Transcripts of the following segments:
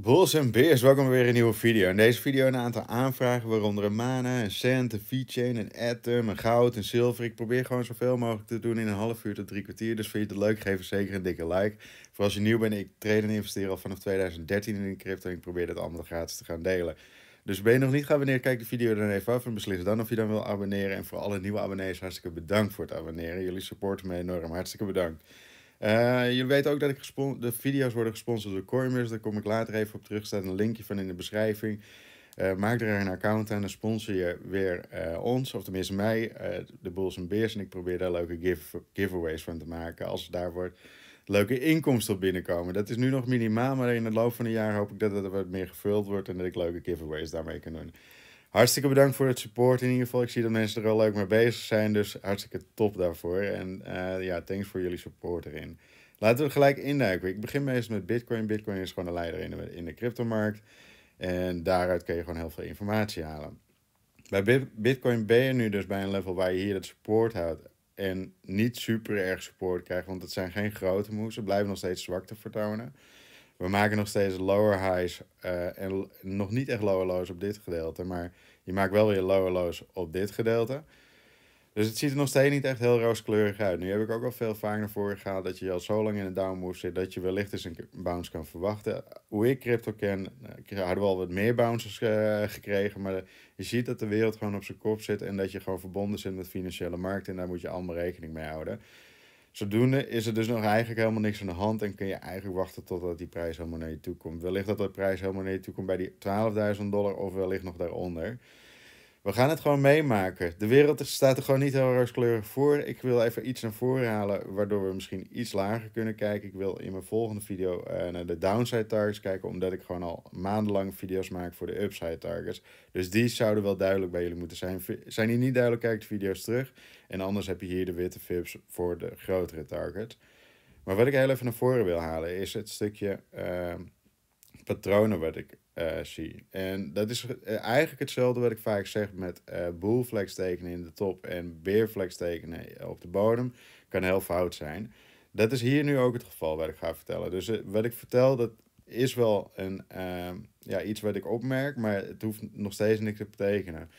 Bos en Beers, welkom bij weer een nieuwe video. In deze video een aantal aanvragen, waaronder een mana, een cent, een VeChain, een atom, een goud, een zilver. Ik probeer gewoon zoveel mogelijk te doen in een half uur tot drie kwartier. Dus vind je het leuk, geef zeker een dikke like. Voor als je nieuw bent, ik trade en investeer al vanaf 2013 in crypto en ik probeer dit allemaal gratis te gaan delen. Dus ben je nog niet geabonneerd, kijk de video dan even af en beslis dan of je dan wil abonneren. En voor alle nieuwe abonnees, hartstikke bedankt voor het abonneren. Jullie supporten me enorm, hartstikke bedankt. Uh, jullie weten ook dat ik de video's worden gesponsord door Coinbase. Daar kom ik later even op terug. Er staat een linkje van in de beschrijving. Eh, maak er een account aan en sponsor je weer eh, ons, of tenminste mij, de Bulls en Beers. En ik probeer daar leuke give giveaways van te maken. Als daar wordt leuke inkomsten binnenkomen. Dat is nu nog minimaal, maar in de loop van het jaar hoop ik dat het wat meer gevuld wordt en dat ik leuke giveaways daarmee kan doen hartstikke bedankt voor het support in ieder geval. Ik zie dat mensen er al leuk mee bezig zijn, dus hartstikke top daarvoor. En eh, ja, thanks voor jullie support erin. Laten we gelijk induiken. Ik begin meestal met Bitcoin. Bitcoin is gewoon de leider in de, in de cryptomarkt. En daaruit kun je gewoon heel veel informatie halen. Bij Bitcoin ben je nu dus bij een level waar je hier het support houdt. En niet super erg support krijgt, want het zijn geen grote moves. Ze blijven nog steeds zwakte vertonen we maken nog steeds lower highs eh, en nog niet echt lower lows op dit gedeelte, maar je maakt wel weer lower lows op dit gedeelte. Dus het ziet er nog steeds niet echt heel rooskleurig uit. Nu heb ik ook al veel vaak naar voren gehaald dat je al zo lang in een down move zit dat je wellicht eens een bounce kan verwachten. Hoe ik crypto ken, hadden we al wat meer bounces eh, gekregen, maar je ziet dat de wereld gewoon op zijn kop zit en dat je gewoon verbonden zit met financiële markten en daar moet je allemaal rekening mee houden. Zodoende is er dus nog eigenlijk helemaal niks aan de hand en kun je eigenlijk wachten totdat die prijs helemaal naar je toe komt. Wellicht dat de prijs helemaal naar je toe komt bij die 12.000 dollar of wellicht nog daaronder we gaan het gewoon meemaken. De wereld staat er gewoon niet heel rooskleurig voor. Ik wil even iets naar voren halen, waardoor we misschien iets lager kunnen kijken. Ik wil in mijn volgende video eh, naar de downside targets kijken, omdat ik gewoon al maandenlang video's maak voor de upside targets. Dus die zouden wel duidelijk bij jullie moeten zijn. Zijn die niet duidelijk, kijk de video's terug. En anders heb je hier de witte vips voor de grotere targets. Maar wat ik heel even naar voren wil halen, is het stukje eh, patronen wat ik eh, zie. En dat is eh, eigenlijk hetzelfde wat ik vaak zeg met eh, boelflex tekenen in de top en beerflex tekenen op de bodem. Kan heel fout zijn. Dat is hier nu ook het geval wat ik ga vertellen. Dus wat ik vertel, dat is wel een, ehm, ja, iets wat ik opmerk, maar het hoeft nog steeds niks te betekenen.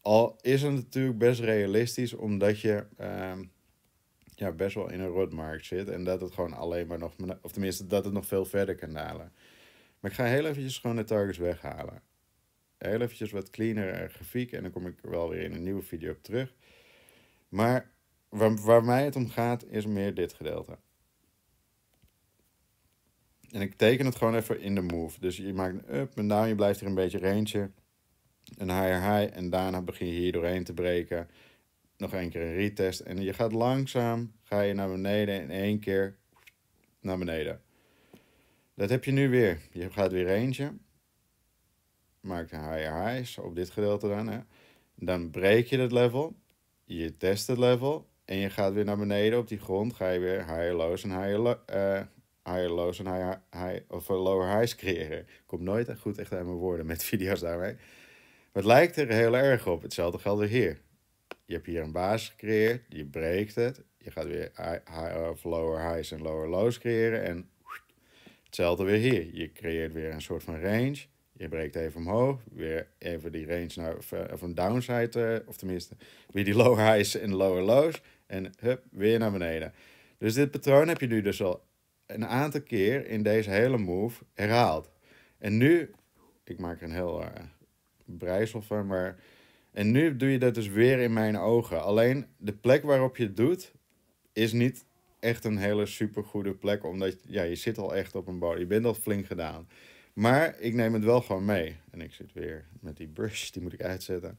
Al is het natuurlijk best realistisch, omdat je ehm, ja, best wel in een rotmarkt zit en dat het gewoon alleen maar nog, of tenminste dat het nog veel verder kan dalen. Maar ik ga heel eventjes gewoon de targets weghalen. Heel eventjes wat cleaner grafiek en dan kom ik wel weer in een nieuwe video op terug. Maar waar, waar mij het om gaat is meer dit gedeelte. En ik teken het gewoon even in de move. Dus je maakt een up en down, je blijft hier een beetje range. Een higher high en daarna begin je hier doorheen te breken. Nog één keer een retest en je gaat langzaam, ga je naar beneden in één keer naar beneden. Dat heb je nu weer. Je gaat weer eentje. Maakt higher highs op dit gedeelte dan. Hè. Dan breek je het level. Je test het level. En je gaat weer naar beneden op die grond. Ga je weer higher lows en higher, lo eh, higher lows en high, of lower highs creëren. Komt nooit goed echt aan mijn woorden met video's daarmee. Maar het lijkt er heel erg op. Hetzelfde geldt er hier. Je hebt hier een baas gecreëerd. Je breekt het. Je gaat weer high, of lower highs en lower lows creëren. En Hetzelfde weer hier. Je creëert weer een soort van range. Je breekt even omhoog. Weer even die range naar of eh, een downside. Eh, of tenminste, weer die lower highs en lower lows. En hup, weer naar beneden. Dus dit patroon heb je nu dus al een aantal keer in deze hele move herhaald. En nu, ik maak er een heel eh, breisel van, maar... En nu doe je dat dus weer in mijn ogen. Alleen de plek waarop je het doet, is niet echt een hele super goede plek. Omdat ja, je zit al echt op een bar. Je bent al flink gedaan. Maar ik neem het wel gewoon mee. En ik zit weer met die brush. Die moet ik uitzetten.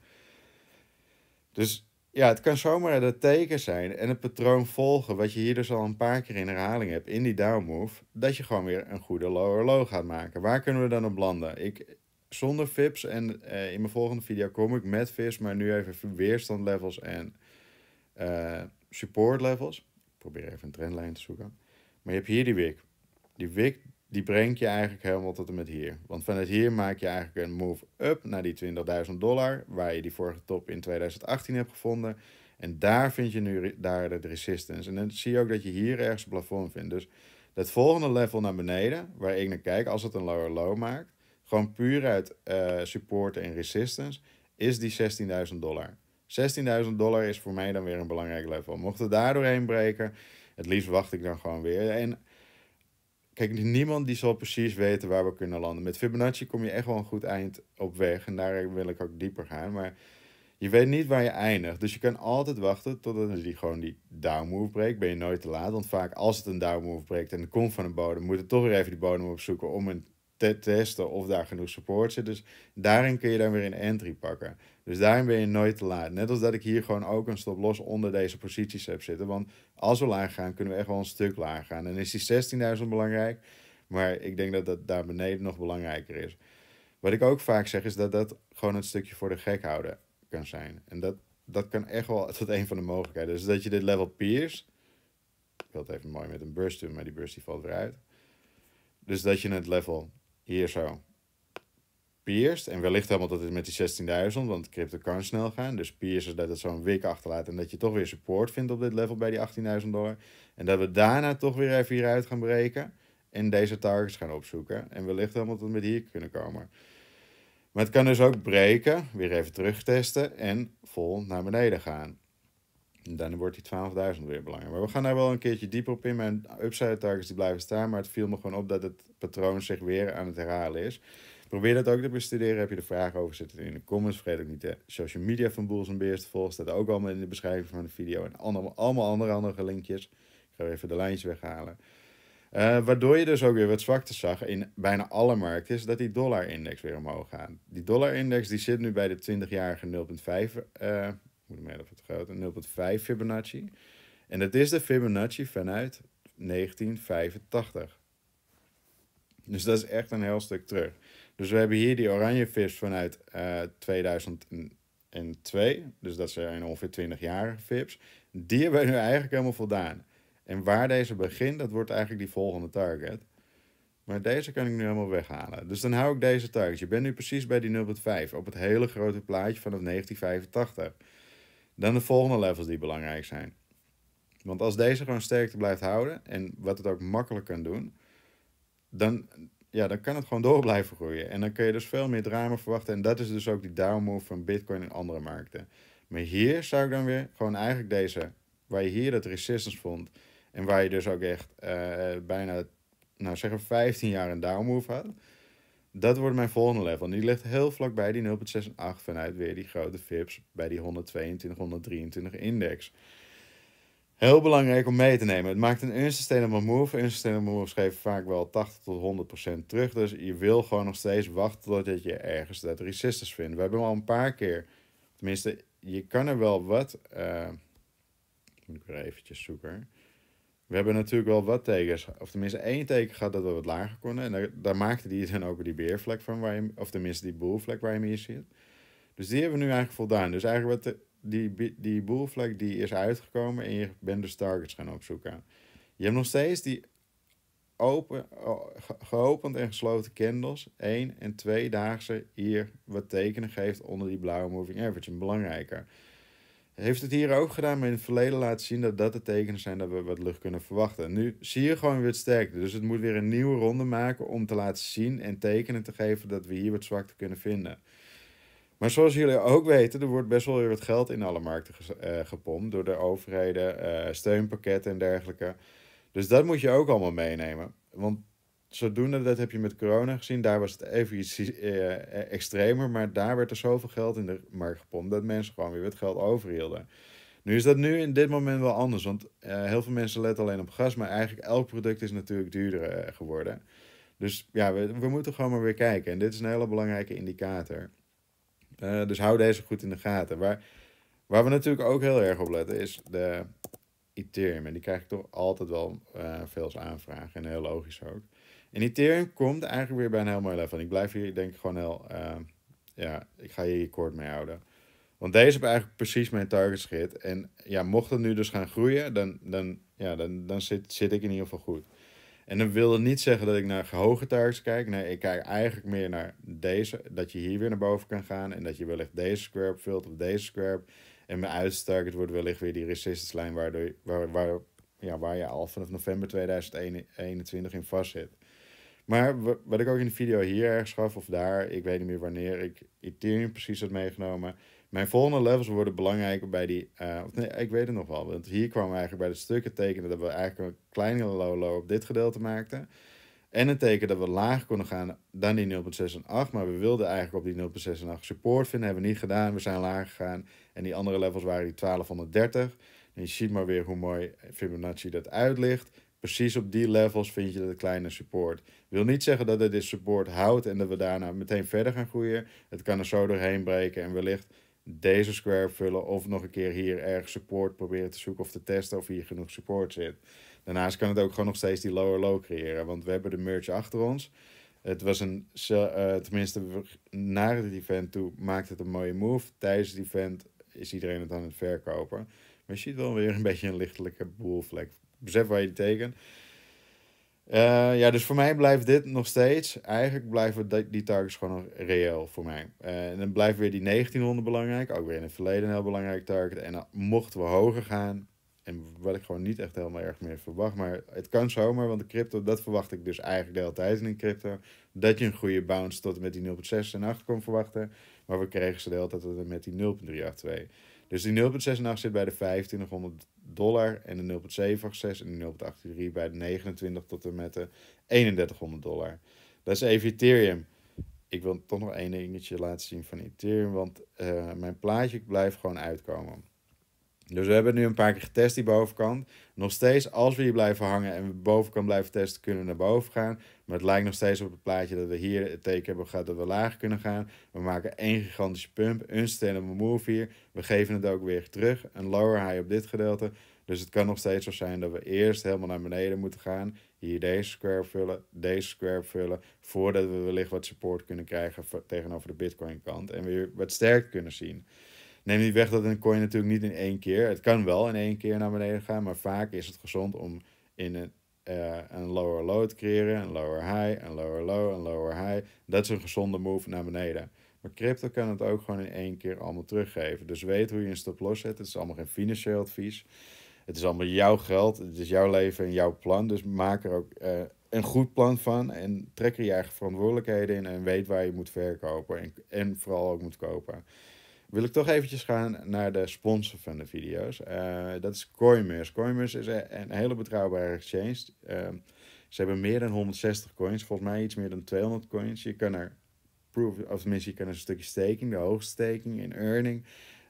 Dus ja, het kan zomaar dat teken zijn en het patroon volgen, wat je hier dus al een paar keer in herhaling hebt in die down move, dat je gewoon weer een goede lower low gaat maken. Waar kunnen we dan op landen? Ik, zonder vips en eh, in mijn volgende video kom ik met vips, maar nu even weerstand levels en eh, support levels probeer even een trendlijn te zoeken. Maar je hebt hier die wik. Die wik die brengt je eigenlijk helemaal tot en met hier. Want vanuit hier maak je eigenlijk een move up naar die 20.000 dollar, waar je die vorige top in 2018 hebt gevonden. En daar vind je nu daar de resistance. En dan zie je ook dat je hier ergens een plafond vindt. Dus dat volgende level naar beneden, waar ik naar kijk, als het een lower low maakt, gewoon puur uit uh, support en resistance, is die 16.000 dollar. 16.000 dollar is voor mij dan weer een belangrijk level. Mocht het daar doorheen breken, het liefst wacht ik dan gewoon weer. En kijk, niemand die zal precies weten waar we kunnen landen. Met Fibonacci kom je echt wel een goed eind op weg. En daar wil ik ook dieper gaan. Maar je weet niet waar je eindigt. Dus je kan altijd wachten totdat die gewoon die down move breekt. Ben je nooit te laat. Want vaak als het een down move breekt en het komt van een bodem, moet je toch weer even die bodem opzoeken om een te testen of daar genoeg support zit. Dus daarin kun je dan weer een entry pakken. Dus daarin ben je nooit te laat. Net als dat ik hier gewoon ook een stop los onder deze posities heb zitten. Want als we laag gaan, kunnen we echt wel een stuk laag gaan. En is die 16.000 belangrijk. Maar ik denk dat dat daar beneden nog belangrijker is. Wat ik ook vaak zeg is dat dat gewoon een stukje voor de gek houden kan zijn. En dat, dat kan echt wel tot een van de mogelijkheden. Dus dat je dit level peers. Ik wil het even mooi met een burst doen, maar die burst die valt eruit. Dus dat je het level hier zo pierst. En wellicht helemaal dat het met die 16.000, want crypto kan snel gaan. Dus is dat het zo'n wik achterlaat en dat je toch weer support vindt op dit level bij die 18.000 dollar. En dat we daarna toch weer even hieruit gaan breken en deze targets gaan opzoeken. En wellicht helemaal dat we met hier kunnen komen. Maar het kan dus ook breken, weer even terugtesten en vol naar beneden gaan. En dan wordt die 12.000 weer belangrijk. Maar we gaan daar wel een keertje dieper op in. Mijn upside targets die blijven staan, maar het viel me gewoon op dat het patroon zich weer aan het herhalen is. Probeer dat ook te bestuderen. Heb je er vragen over, zet het in de comments. Vergeet ook niet de eh, social media van Boels en Beers te volgen. Staat ook allemaal in de beschrijving van de video. En allemaal, allemaal andere, andere linkjes. Ik ga even de lijntjes weghalen. Eh, waardoor je dus ook weer wat zwakte zag in bijna alle markten, is dat die dollar-index weer omhoog gaat. Die dollar-index die zit nu bij de 20-jarige 0,5, uh, moet ik even vergroten, 0,5 Fibonacci. En dat is de Fibonacci vanuit 1985. Dus dat is echt een heel stuk terug. Dus we hebben hier die oranje vis vanuit uh, eh, 2002. Dus dat zijn eh, ongeveer 20 jaar vips. Die hebben we nu eigenlijk helemaal voldaan. En waar deze begint, dat wordt eigenlijk die volgende target. Maar deze kan ik nu helemaal weghalen. Dus dan hou ik deze target. Je bent nu precies bij die 0.5 op het hele grote plaatje vanaf 1985. Dan de volgende levels die belangrijk zijn. Want als deze gewoon sterkte blijft houden en wat het ook makkelijk kan doen, dan ja, dan kan het gewoon door blijven groeien. En dan kun je dus veel meer drama verwachten. En dat is dus ook die downmove van Bitcoin en andere markten. Maar hier zou ik dan weer gewoon eigenlijk deze, waar je hier dat resistance vond. En waar je dus ook echt eh, bijna, nou zeggen 15 jaar een downmove had. Dat wordt mijn volgende level. En die ligt heel vlak bij die 0,68 vanuit weer die grote VIPs bij die 122, 123 index. Heel belangrijk om mee te nemen. Het maakt een unsustainable move. Unsustainable move geven vaak wel 80 tot 100% terug. Dus je wil gewoon nog steeds wachten totdat je ergens dat resistance vindt. We hebben al een paar keer. Tenminste, je kan er wel wat. Eh, moet ik weer eventjes zoeken. We hebben natuurlijk wel wat tekens. Of tenminste, één teken gehad dat we wat lager konden. En daar, maakten maakte die dan ook die beervlek van. Waar je, of tenminste, die boelvlek waar je hem hier ziet. Dus die hebben we nu eigenlijk voldaan. Dus eigenlijk wat. De, die, die boelvlek die is uitgekomen en je bent dus targets gaan opzoeken. Je hebt nog steeds die open, geopend en gesloten candles, één en twee daagse hier wat tekenen geeft onder die blauwe moving average, belangrijker. Heeft het hier ook gedaan, maar in het verleden laten zien dat dat de tekenen zijn dat we wat lucht kunnen verwachten. nu zie je gewoon weer sterkte, dus het moet weer een nieuwe ronde maken om te laten zien en tekenen te geven dat we hier wat zwakte kunnen vinden. Maar zoals jullie ook weten, er wordt best wel weer wat geld in alle markten eh, gepompt door de overheden, eh, steunpakketten en dergelijke. Dus dat moet je ook allemaal meenemen. Want zodoende, dat heb je met corona gezien, daar was het even iets eh, extremer, maar daar werd er zoveel geld in de markt gepompt dat mensen gewoon weer wat geld overhielden. Nu is dat nu in dit moment wel anders, want heel veel mensen letten alleen op gas, maar eigenlijk elk product is natuurlijk duurder geworden. Dus ja, we, we moeten gewoon maar weer kijken. En dit is een hele belangrijke indicator. Eh, dus hou deze goed in de gaten. Waar, waar we natuurlijk ook heel erg op letten is de Ethereum. En die krijg ik toch altijd wel uh, veel als En heel logisch ook. En Ethereum komt eigenlijk weer bij een heel mooi level. En ik blijf hier denk ik gewoon heel... Eh, ja, ik ga hier kort mee houden. Want deze heb eigenlijk precies mijn target En ja, mocht het nu dus gaan groeien, dan, dan, ja, dan, dan zit, zit ik in ieder geval goed. En dat wilde niet zeggen dat ik naar hoge targets kijk. Nee, ik kijk eigenlijk meer naar deze. Dat je hier weer naar boven kan gaan. En dat je wellicht deze square vult of deze square. En mijn uiterste target wordt wellicht weer die resistance lijn waardoor, je, waar, waar, ja, waar je al vanaf november 2021 in vast zit. Maar wat ik ook in de video hier ergens gaf of daar, ik weet niet meer wanneer, ik Ethereum precies had meegenomen. Mijn volgende levels worden belangrijker bij die. Uh, nee, ik weet het nog wel. Want hier kwamen we eigenlijk bij de stukken tekenen dat we eigenlijk een kleinere low op dit gedeelte maakten. En een teken dat we lager konden gaan dan die 0,68, Maar we wilden eigenlijk op die 0,68 support vinden. Hebben we niet gedaan. We zijn lager gegaan. En die andere levels waren die 1230. En je ziet maar weer hoe mooi Fibonacci dat uitlicht. Precies op die levels vind je dat kleine support. Wil niet zeggen dat het dit support houdt en dat we daarna meteen verder gaan groeien. Het kan er zo doorheen breken en wellicht deze square vullen of nog een keer hier erg support proberen te zoeken of te testen of hier genoeg support zit. Daarnaast kan het ook gewoon nog steeds die lower low creëren, want we hebben de merge achter ons. Het was een, uh, tenminste na het event toe maakte het een mooie move. Tijdens het event is iedereen het aan het verkopen. Maar je ziet wel weer een beetje een lichtelijke boelvlek. Besef waar je die teken eh, ja, dus voor mij blijft dit nog steeds. Eigenlijk blijven die, targets gewoon nog reëel voor mij. Eh, en dan blijft weer die 1900 belangrijk. Ook weer in het verleden een heel belangrijk target. En dan mochten we hoger gaan. En wat ik gewoon niet echt helemaal erg meer verwacht. Maar het kan zomaar, want de crypto, dat verwacht ik dus eigenlijk de hele tijd in de crypto. Dat je een goede bounce tot met die 0.6 en 8 kon verwachten. Maar we kregen ze de hele tijd met die 0.382. Dus die 0.6 en 8 zit bij de 1500 dollar en de 0,786 en de 0,83 bij de 29 tot en met de 3100 dollar. Dat is even Ethereum. Ik wil toch nog één dingetje laten zien van Ethereum, want eh, mijn plaatje blijft gewoon uitkomen. Dus we hebben nu een paar keer getest die bovenkant. Nog steeds, als we hier blijven hangen en we bovenkant blijven testen, kunnen we naar boven gaan. Maar het lijkt nog steeds op het plaatje dat we hier het teken hebben gehad dat we laag kunnen gaan. We maken één gigantische pump, een stand move hier. We geven het ook weer terug, een lower high op dit gedeelte. Dus het kan nog steeds zo zijn dat we eerst helemaal naar beneden moeten gaan. Hier deze square vullen, deze square vullen. Voordat we wellicht wat support kunnen krijgen tegenover de bitcoin kant. En weer wat sterk kunnen zien. Neem niet weg dat een coin natuurlijk niet in één keer. Het kan wel in één keer naar beneden gaan, maar vaak is het gezond om in een, eh, een lower low te creëren, een lower high, een lower low, een lower high. Dat is een gezonde move naar beneden. Maar crypto kan het ook gewoon in één keer allemaal teruggeven. Dus weet hoe je een stop loss zet. Het is allemaal geen financieel advies. Het is allemaal jouw geld, het is jouw leven en jouw plan. Dus maak er ook eh, een goed plan van en trek er je eigen verantwoordelijkheden in en weet waar je moet verkopen en, en vooral ook moet kopen wil ik toch eventjes gaan naar de sponsor van de video's. Eh, dat is Coinmers. Coinmers is een hele betrouwbare exchange. Ehm, ze hebben meer dan 160 coins, volgens mij iets meer dan 200 coins. Je kan er proof, of tenminste, je kan er een stukje staking, de hoogste staking in earning.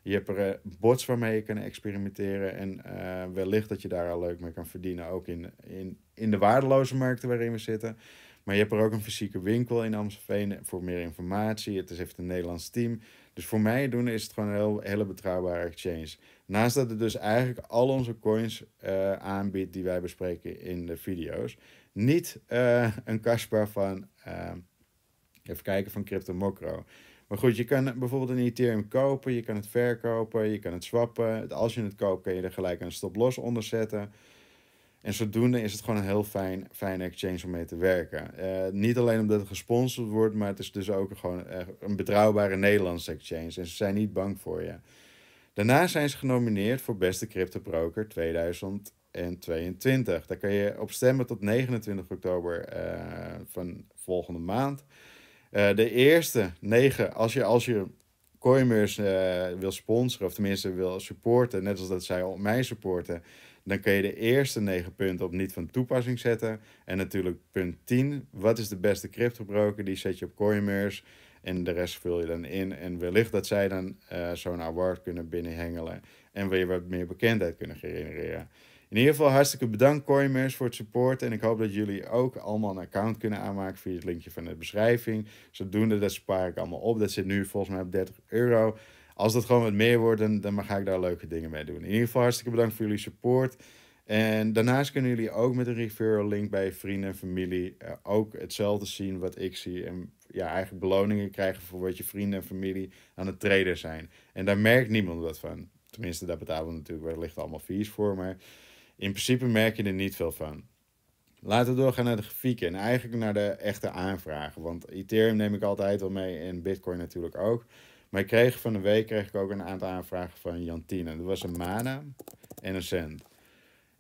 Je hebt er eh, bots waarmee je kan experimenteren. En eh, wellicht dat je daar al leuk mee kan verdienen. Ook in, in, in de waardeloze markten waarin we zitten. Maar je hebt er ook een fysieke winkel in Amstelveen voor meer informatie. Het is heeft een Nederlands team. Dus voor mij doen is het gewoon een heel, hele betrouwbare exchange. Naast dat het dus eigenlijk al onze coins eh, aanbiedt die wij bespreken in de video's. Niet eh, een kasper van, eh, even kijken, van CryptoMocro. Maar goed, je kan bijvoorbeeld een Ethereum kopen, je kan het verkopen, je kan het swappen. Als je het koopt, kun je er gelijk een stop los onder zetten. En zodoende is het gewoon een heel fijn, fijne exchange om mee te werken. Eh, niet alleen omdat het gesponsord wordt, maar het is dus ook gewoon eh, een betrouwbare Nederlandse exchange. En ze zijn niet bang voor je. Daarna zijn ze genomineerd voor Beste Crypto Broker 2022. Daar kan je op stemmen tot 29 oktober eh, van volgende maand. de eerste negen, als je, als je Coinmers wil sponsoren, of tenminste wil supporten, net als dat zij mij supporten, dan kun je de eerste negen punten op niet van toepassing zetten. En natuurlijk punt 10. Wat is de beste cryptobroker? Die zet je op Coinmers En de rest vul je dan in. En wellicht dat zij dan eh, zo'n award kunnen binnenhengelen. En weer wat meer bekendheid kunnen genereren. In ieder geval hartstikke bedankt Coinmers voor het support. En ik hoop dat jullie ook allemaal een account kunnen aanmaken via het linkje van de beschrijving. Zodoende dat spaar ik allemaal op. Dat zit nu volgens mij op 30 euro als dat gewoon wat meer wordt, dan, dan ga ik daar leuke dingen mee doen. In ieder geval hartstikke bedankt voor jullie support. En daarnaast kunnen jullie ook met een referral link bij je vrienden en familie eh, ook hetzelfde zien wat ik zie. En ja, eigenlijk beloningen krijgen voor wat je vrienden en familie aan het trader zijn. En daar merkt niemand wat van. Tenminste, daar betalen we natuurlijk wellicht allemaal fees voor, maar in principe merk je er niet veel van. Laten we doorgaan naar de grafieken en eigenlijk naar de echte aanvragen. Want Ethereum neem ik altijd wel mee en Bitcoin natuurlijk ook. Maar ik kreeg van de week kreeg ik ook een aantal aanvragen van Jantine. Dat was een mana en een cent.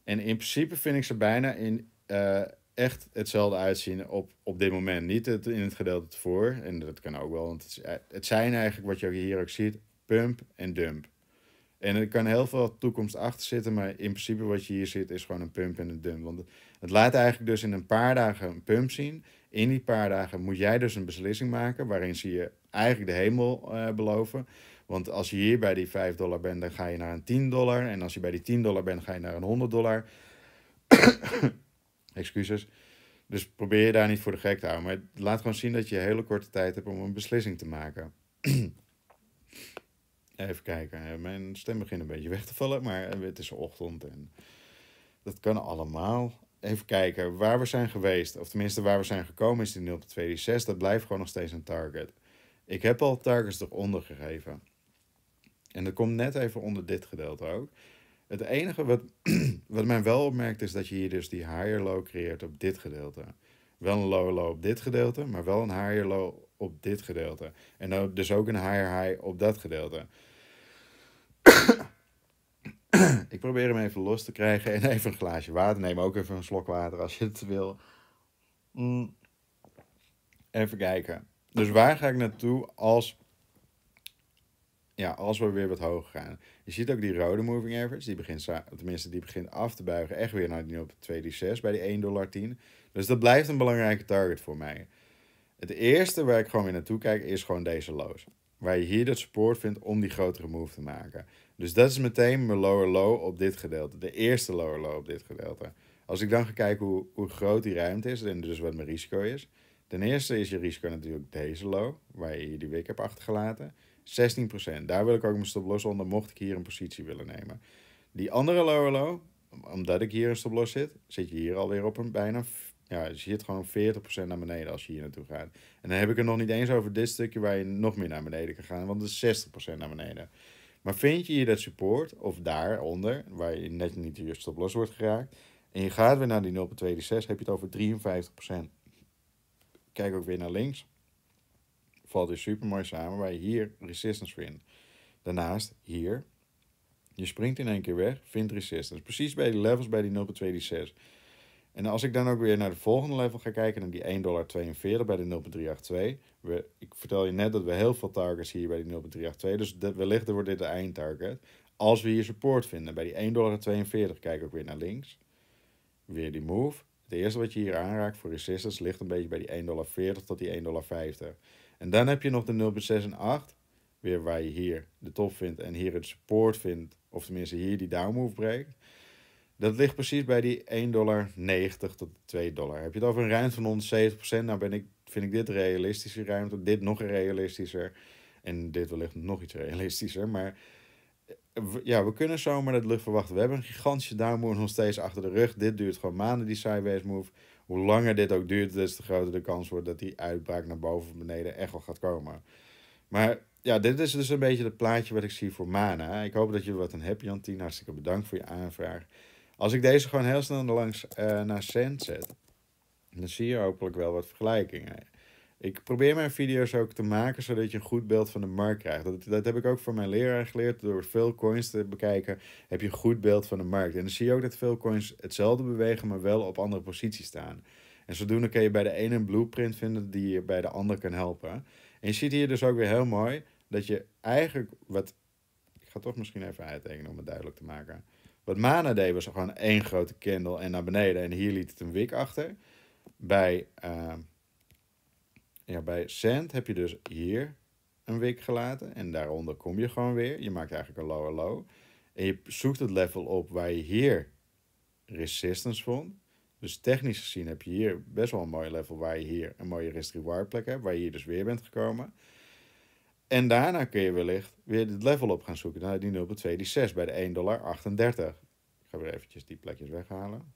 En in principe vind ik ze bijna in, eh, echt hetzelfde uitzien op, op dit moment. Niet in het gedeelte ervoor, en dat kan ook wel, want het, eh, het zijn eigenlijk wat je hier ook ziet, pump en dump. En er kan heel veel toekomst achter zitten, maar in principe wat je hier ziet is gewoon een pump en een dump. Want het laat eigenlijk dus in een paar dagen een pump zien in die paar dagen moet jij dus een beslissing maken waarin ze je eigenlijk de hemel eh, beloven. Want als je hier bij die 5 dollar bent, dan ga je naar een 10 dollar. En als je bij die 10 dollar bent, ga je naar een 100 dollar. Excuses. Dus probeer je daar niet voor de gek te houden. Maar laat gewoon zien dat je een hele korte tijd hebt om een beslissing te maken. Even kijken. Eh, mijn stem begint een beetje weg te vallen, maar het is ochtend en dat kan allemaal even kijken, waar we zijn geweest, of tenminste waar we zijn gekomen, is die 0.236. Dat blijft gewoon nog steeds een target. Ik heb al targets eronder gegeven. En dat komt net even onder dit gedeelte ook. Het enige wat, wat men wel opmerkt is dat je hier dus die higher low creëert op dit gedeelte. Wel een lower low op dit gedeelte, maar wel een higher low op dit gedeelte. En dus ook een higher high op dat gedeelte. ik probeer hem even los te krijgen en even een glaasje water. Neem ook even een slok water als je het wil. Mm. Even kijken. Dus waar ga ik naartoe als, ja, als we weer wat hoger gaan? Je ziet ook die rode moving average. Die begint, tenminste, die begint af te buigen. Echt weer naar die 0,236 bij die 1,10 dollar Dus dat blijft een belangrijke target voor mij. Het eerste waar ik gewoon weer naartoe kijk is gewoon deze loos. Waar je hier dat support vindt om die grotere move te maken. Dus dat is meteen mijn lower low op dit gedeelte. De eerste lower low op dit gedeelte. Als ik dan ga kijken hoe, hoe groot die ruimte is en dus wat mijn risico is. Ten eerste is je risico natuurlijk deze low, waar je die week hebt achtergelaten. 16%. Daar wil ik ook mijn stop los onder, mocht ik hier een positie willen nemen. Die andere lower low, omdat ik hier een stop los zit, zit je hier alweer op een bijna... Ja, zit gewoon 40% naar beneden als je hier naartoe gaat. En dan heb ik het nog niet eens over dit stukje waar je nog meer naar beneden kan gaan, want het is 60% naar beneden. Maar vind je je dat support, of daaronder, waar je net niet juist op los wordt geraakt, en je gaat weer naar die 0,26, heb je het over 53%. Kijk ook weer naar links. Valt dus super mooi samen waar je hier resistance vindt. Daarnaast hier. Je springt in één keer weg, vindt resistance. Precies bij de levels bij die 0,26. En als ik dan ook weer naar de volgende level ga kijken, naar die 1,42 bij de 0,382, we, ik vertel je net dat we heel veel targets hier bij die 0.382. Dus wellicht wordt dit de eindtarget. Als we hier support vinden bij die 1,42 dollar, kijk ook weer naar links. Weer die move. Het eerste wat je hier aanraakt voor resistance ligt een beetje bij die 1,40 dollar tot die 1,50 dollar. En dan heb je nog de 0,68 Weer waar je hier de top vindt en hier het support vindt. Of tenminste hier die down move breekt. Dat ligt precies bij die 1,90 dollar tot 2 dollar. Heb je het over een ruimte van 170%? Nou ben ik vind ik dit realistische ruimte, dit nog realistischer en dit wellicht nog iets realistischer. Maar eh, ja, we kunnen zomaar dat lucht verwachten. We hebben een gigantische downmove nog steeds achter de rug. Dit duurt gewoon maanden, die sideways move. Hoe langer dit ook duurt, des te groter de kans wordt dat die uitbraak naar boven of beneden echt wel gaat komen. Maar ja, dit is dus een beetje het plaatje wat ik zie voor Mana. Ik hoop dat je wat aan hebben, Jantien. Hartstikke bedankt voor je aanvraag. Als ik deze gewoon heel snel langs eh, naar Sand zet, dan zie je hopelijk wel wat vergelijkingen. Ik probeer mijn video's ook te maken zodat je een goed beeld van de markt krijgt. Dat, dat heb ik ook van mijn leraar geleerd. Door veel coins te bekijken heb je een goed beeld van de markt. En dan zie je ook dat veel coins hetzelfde bewegen, maar wel op andere posities staan. En zodoende kun je bij de ene een blueprint vinden die je bij de andere kan helpen. En je ziet hier dus ook weer heel mooi dat je eigenlijk wat... Ik ga toch misschien even uittekenen om het duidelijk te maken. Wat Mana deed was gewoon één grote candle en naar beneden. En hier liet het een wik achter. Bij, uh, ja, bij Sand heb je dus hier een week gelaten. En daaronder kom je gewoon weer. Je maakt eigenlijk een lower low. En je zoekt het level op waar je hier resistance vond. Dus technisch gezien heb je hier best wel een mooi level waar je hier een mooie risk reward plek hebt. Waar je hier dus weer bent gekomen. En daarna kun je wellicht weer het level op gaan zoeken. naar nou, die 0,2, die 6 bij de 1,38 dollar. Ik ga weer eventjes die plekjes weghalen.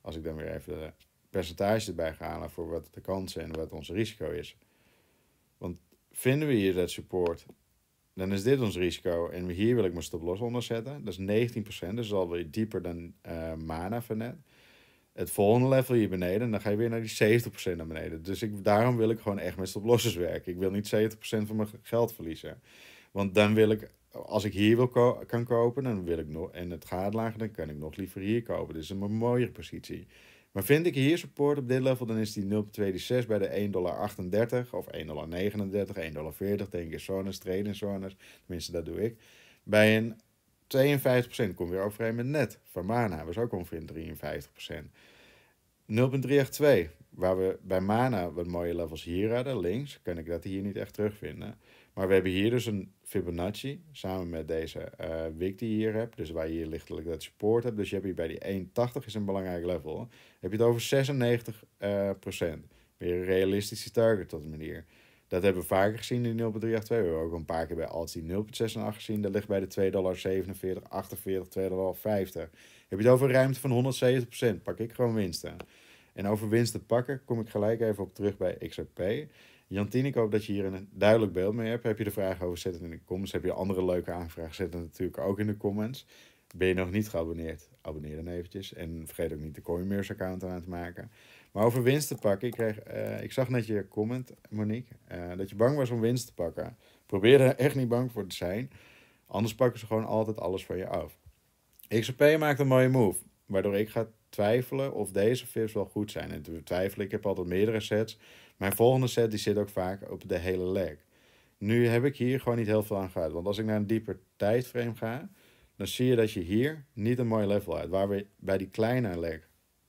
Als ik dan weer even percentage erbij gaan voor wat de kansen en wat ons risico is. Want vinden we hier dat support, dan is dit ons risico. En hier wil ik mijn stop-loss onder zetten. Dat is 19%, dus dat is dieper dan eh, mana van net. Het volgende level hier beneden, dan ga je weer naar die 70% naar beneden. Dus ik, daarom wil ik gewoon echt met stoplosses werken. Ik wil niet 70% van mijn geld verliezen. Want dan wil ik, als ik hier wil kan kopen, dan wil ik nog, en het gaat lager, dan kan ik nog liever hier kopen. Dus een mooiere positie. Maar vind ik hier support op dit level, dan is die 0,26 bij de 1,38 of 1,39 1,40 denk ik zones, trading zones. Tenminste, dat doe ik. Bij een 52% kom weer overeen met net. Van Mana was ook ongeveer 53%. 0,382, waar we bij Mana wat mooie levels hier hadden, links, kan ik dat hier niet echt terugvinden. Maar we hebben hier dus een Fibonacci samen met deze uh, die je hier hebt. Dus waar je hier lichtelijk dat support hebt. Dus je hebt hier bij die 1,80 is een belangrijk level. heb je het over 96 uh, eh, procent. een realistische target tot een manier. Dat hebben we vaker gezien in 0,382. We hebben ook een paar keer bij en 0,68 gezien. Dat ligt bij de 2,47 48, 2,50 Heb je het over een ruimte van 170%, pak ik gewoon winsten. En over winsten pakken kom ik gelijk even op terug bij XRP. Jantine, ik hoop dat je hier een duidelijk beeld mee hebt. Heb je de vragen over, zet het in de comments. Heb je andere leuke aanvragen, zet het natuurlijk ook in de comments. Ben je nog niet geabonneerd? Abonneer dan eventjes. En vergeet ook niet de CoinMeers account aan te maken. Maar over winst te pakken. Ik, kreeg, eh, ik zag net je comment, Monique. Eh, dat je bang was om winst te pakken. Probeer er echt niet bang voor te zijn. Anders pakken ze gewoon altijd alles van je af. XRP maakt een mooie move. Waardoor ik ga twijfelen of deze VIPs wel goed zijn. En twijfel twijfelen, ik heb altijd meerdere sets. Mijn volgende set die zit ook vaak op de hele leg. Nu heb ik hier gewoon niet heel veel aan gehad. Want als ik naar een dieper tijdframe ga, dan zie je dat je hier niet een mooi level uit. Waar we bij die kleine leg,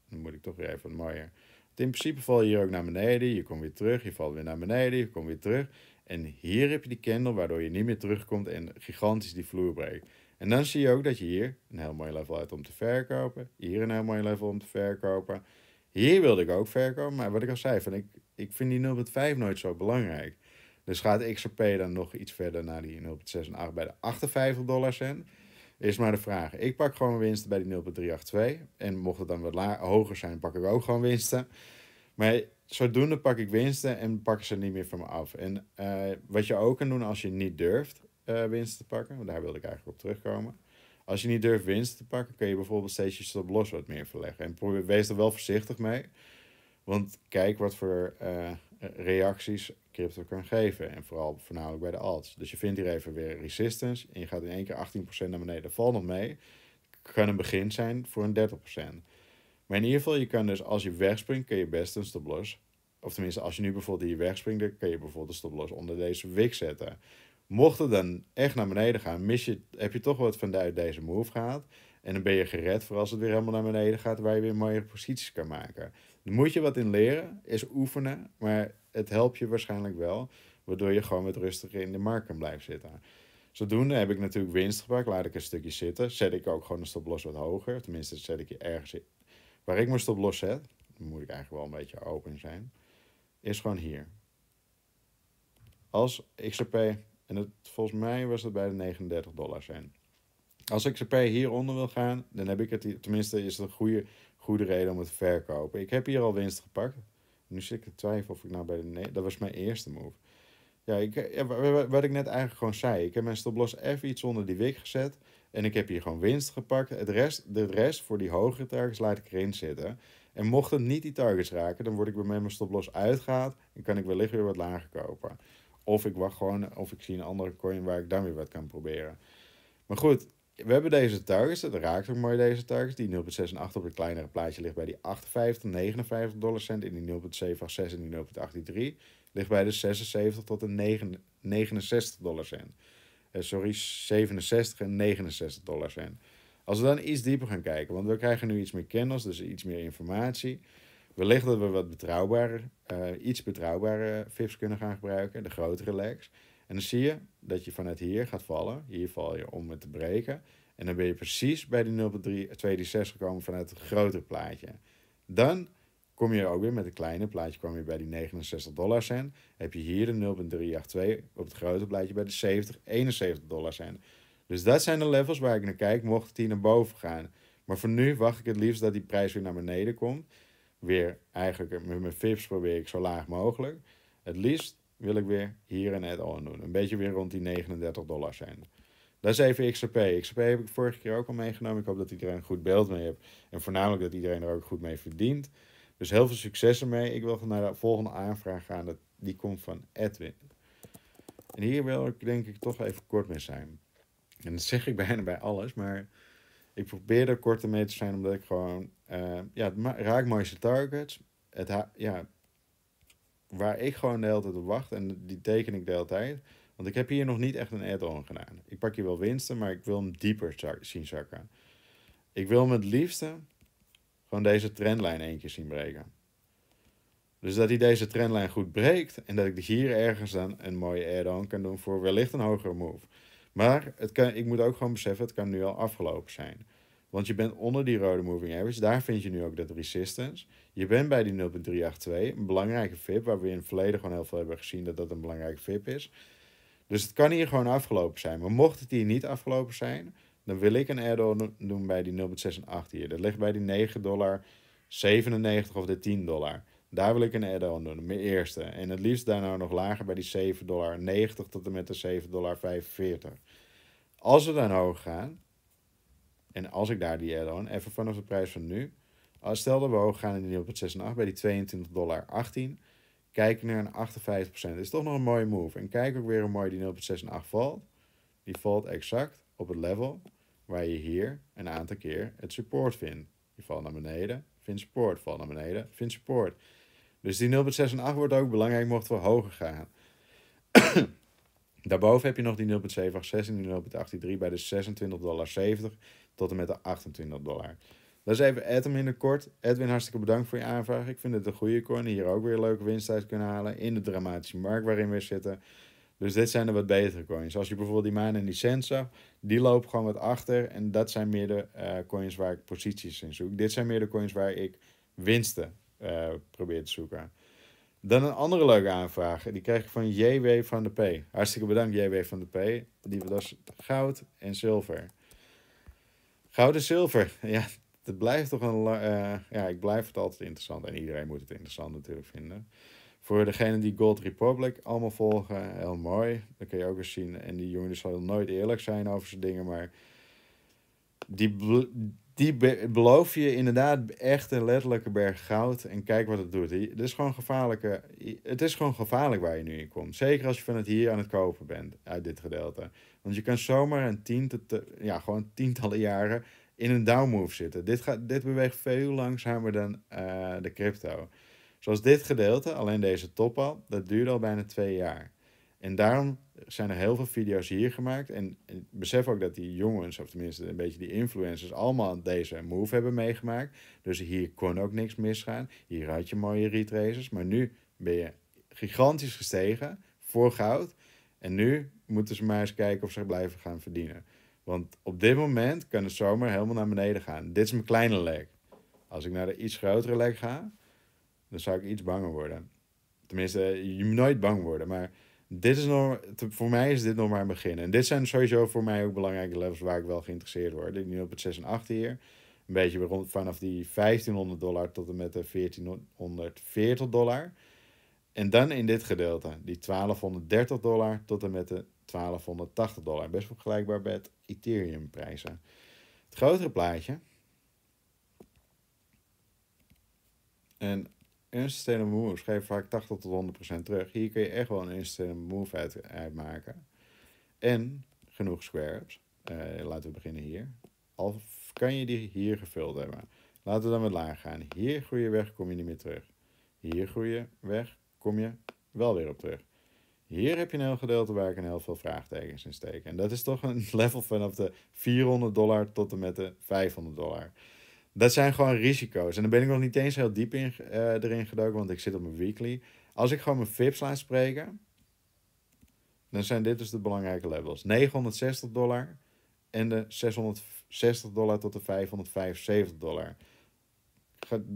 dan moet ik toch weer even wat mooier. in principe val je hier ook naar beneden, je komt weer terug, je valt weer naar beneden, je komt weer terug. En hier heb je die candle waardoor je niet meer terugkomt en gigantisch die vloer breekt. En dan zie je ook dat je hier een heel mooi level uit om te verkopen. Hier een heel mooi level om te verkopen. Hier wilde ik ook verkopen, maar wat ik al zei, van ik ik vind die 0.5 nooit zo belangrijk. Dus gaat XRP dan nog iets verder naar die 0.6 en 8 bij de 58 dollar cent? Is maar de vraag. Ik pak gewoon winsten bij die 0.382. En mocht het dan wat hoger zijn, pak ik ook gewoon winsten. Maar zodoende pak ik winsten en pakken ze niet meer van me af. En eh, wat je ook kan doen als je niet durft uh, winsten te pakken, want daar wilde ik eigenlijk op terugkomen. Als je niet durft winsten te pakken, kun je bijvoorbeeld steeds je stop los wat meer verleggen. En probeer, wees er wel voorzichtig mee. Want kijk wat voor eh, reacties crypto kan geven. En vooral voornamelijk bij de alts. Dus je vindt hier even weer resistance. En je gaat in één keer 18% naar beneden. Val nog mee. Kan een begin zijn voor een 30%. Maar in ieder geval, je kan dus als je wegspringt, kun je best een stoploss. Of tenminste, als je nu bijvoorbeeld hier wegspringt, dan kun je bijvoorbeeld een stoploss onder deze wik zetten. Mocht het dan echt naar beneden gaan, mis je, heb je toch wat vanuit deze move gehad. En dan ben je gered voor als het weer helemaal naar beneden gaat, waar je weer mooie posities kan maken. Daar moet je wat in leren, is oefenen, maar het helpt je waarschijnlijk wel, waardoor je gewoon wat rustiger in de markt kan blijven zitten. Zodoende heb ik natuurlijk winst gepakt, laat ik een stukje zitten, zet ik ook gewoon een stoploss wat hoger, tenminste zet ik je ergens in. Waar ik mijn stoploss zet, moet ik eigenlijk wel een beetje open zijn, is gewoon hier. Als XRP, en het, volgens mij was dat bij de 39 dollar zijn. Als XRP hieronder wil gaan, dan heb ik het, tenminste is het een goede goede reden om het te verkopen. Ik heb hier al winst gepakt. Nu zit ik te twijfelen of ik nou bij de... Nee, dat was mijn eerste move. Ja, ik, eh, wat ik net eigenlijk gewoon zei. Ik heb mijn stoploss even iets onder die wik gezet. En ik heb hier gewoon winst gepakt. Het rest, de rest voor die hogere targets laat ik erin zitten. En mocht het niet die targets raken, dan word ik weer met mijn stoploss uitgehaald. En kan ik wellicht weer wat lager kopen. Of ik wacht gewoon, of ik zie een andere coin waar ik dan weer wat kan proberen. Maar goed, we hebben deze targets, dat raakt ook mooi deze targets. Die 0,68 op het kleinere plaatje ligt bij die 58, 59 cent, in die 0,786 en die 0,83 ligt bij de 76 tot de 69 dollar cent. Eh, sorry, 67 en 69 cent. Als we dan iets dieper gaan kijken, want we krijgen nu iets meer kennis, dus iets meer informatie. Wellicht dat we wat betrouwbare, eh, iets betrouwbare FIPS eh, kunnen gaan gebruiken, de grotere legs. En dan zie je, dat je vanuit hier gaat vallen. Hier val je om het te breken. En dan ben je precies bij die 0.326 gekomen vanuit het grotere plaatje. Dan kom je ook weer met een kleine plaatje, kwam je bij die 69 dollar cent. Heb je hier de 0,382 op het grote plaatje bij de 70, 71 dollar cent. Dus dat zijn de levels waar ik naar kijk, mocht het naar boven gaan. Maar voor nu wacht ik het liefst dat die prijs weer naar beneden komt. Weer eigenlijk met mijn VIPs probeer ik zo laag mogelijk. Het liefst wil ik weer hier en het on doen. Een beetje weer rond die 39 dollar zijn. Dat is even XRP. XRP heb ik vorige keer ook al meegenomen. Ik hoop dat iedereen een goed beeld mee heeft. En voornamelijk dat iedereen er ook goed mee verdient. Dus heel veel succes ermee. Ik wil naar de volgende aanvraag gaan. Dat, die komt van Edwin. En hier wil ik denk ik toch even kort mee zijn. En dat zeg ik bijna bij alles, maar ik probeer er korter mee te zijn omdat ik gewoon... Eh, ja, het raakt mooiste targets. Het ja, waar ik gewoon de hele tijd op wacht. En die teken ik de hele tijd. Want ik heb hier nog niet echt een add-on gedaan. Ik pak hier wel winsten, maar ik wil hem dieper zien zakken. Ik wil hem het liefste gewoon deze trendlijn eentje zien breken. Dus dat hij deze trendlijn goed breekt en dat ik hier ergens dan een mooie add-on kan doen voor wellicht een hogere move. Maar het kan, ik moet ook gewoon beseffen, het kan nu al afgelopen zijn. Want je bent onder die rode moving average. Daar vind je nu ook dat resistance. Je bent bij die 0.382. Een belangrijke VIP. Waar we in het verleden gewoon heel veel hebben gezien dat dat een belangrijke VIP is. Dus het kan hier gewoon afgelopen zijn. Maar mocht het hier niet afgelopen zijn. Dan wil ik een add-on doen bij die 0.6 hier. Dat ligt bij die 9,97 of de 10 dollar. Daar wil ik een add-on doen. Mijn eerste. En het liefst daarna nog lager bij die 7,90 tot en met de 7,45. Als we dan hoog gaan en als ik daar die add-on, even vanaf de prijs van nu. stel dat we hoog gaan in die op het en 8 bij die 22,18 dollar. Kijk naar een 58%. Dat is toch nog een mooie move. En kijk ook weer hoe mooi die 0,68 en valt. Die valt exact op het level waar je hier een aantal keer het support vindt. Je valt naar beneden, vindt support, valt naar beneden, vindt support. Dus die 0.68 en wordt ook belangrijk mochten we hoger gaan. Daarboven heb je nog die 0,786 en die 0,83 bij de 26,70 dollar tot en met de 28 dollar. Dat is even Edwin in het kort. Edwin, hartstikke bedankt voor je aanvraag. Ik vind het een goede coin. Hier ook weer leuke winst uit kunnen halen. In de dramatische markt waarin we zitten. Dus dit zijn de wat betere coins. Als je bijvoorbeeld die Maan en die Sensa, die lopen gewoon wat achter. En dat zijn meer de eh, coins waar ik posities in zoek. Dit zijn meer de coins waar ik winsten eh, probeer te zoeken. Dan een andere leuke aanvraag. Die krijg ik van JW van de P. Hartstikke bedankt JW van de P. Die was goud en zilver. Goud en zilver. Ja, het blijft toch een. Uh, ja, ik blijf het altijd interessant. En iedereen moet het interessant natuurlijk vinden. Voor degenen die Gold Republic allemaal volgen, heel mooi. Dat kun je ook eens zien. En die jongen die zal nooit eerlijk zijn over zijn dingen, maar. Die, die beloof je inderdaad echt een letterlijke berg goud. En kijk wat het doet. Het is, gewoon gevaarlijke, het is gewoon gevaarlijk waar je nu in komt. Zeker als je van het hier aan het kopen bent, uit dit gedeelte. Want je kan zomaar een tiental, ja, gewoon tientallen jaren in een move zitten. Dit, gaat, dit beweegt veel langzamer dan eh, de crypto. Zoals dit gedeelte, alleen deze top al, dat duurde al bijna twee jaar. En daarom zijn er heel veel video's hier gemaakt. En, en besef ook dat die jongens, of tenminste een beetje die influencers, allemaal deze move hebben meegemaakt. Dus hier kon ook niks misgaan. Hier had je mooie retraces. Maar nu ben je gigantisch gestegen voor goud. En nu moeten ze maar eens kijken of ze blijven gaan verdienen. Want op dit moment kan de zomer helemaal naar beneden gaan. Dit is mijn kleine lek. Als ik naar de iets grotere lek ga, dan zou ik iets banger worden. Tenminste, je moet nooit bang worden. Maar dit is nog, voor mij is dit nog maar een begin. En dit zijn sowieso voor mij ook belangrijke levels waar ik wel geïnteresseerd word. Ik nu op het 6 en 8 hier. Een beetje rond, vanaf die 1500 dollar tot en met de 1440 dollar. En dan in dit gedeelte, die 1230 dollar tot en met de 1280 dollar. Best vergelijkbaar met Ethereum prijzen. Het grotere plaatje. En unsustainable moves geven vaak 80 tot 100% terug. Hier kun je echt wel een unsustainable move uit, uitmaken. En genoeg squares. Eh, laten we beginnen hier. Of kan je die hier gevuld hebben. Laten we dan met laag gaan. Hier groeien weg, kom je niet meer terug. Hier groeien weg, kom je wel weer op terug. Hier heb je een heel gedeelte waar ik een heel veel vraagtekens in steek. En dat is toch een level vanaf de 400 dollar tot en met de 500 dollar. Dat zijn gewoon risico's. En dan ben ik nog niet eens heel diep in, eh, erin gedoken, want ik zit op mijn weekly. Als ik gewoon mijn VIPs laat spreken, dan zijn dit dus de belangrijke levels. 960 dollar en de 660 dollar tot de 575 dollar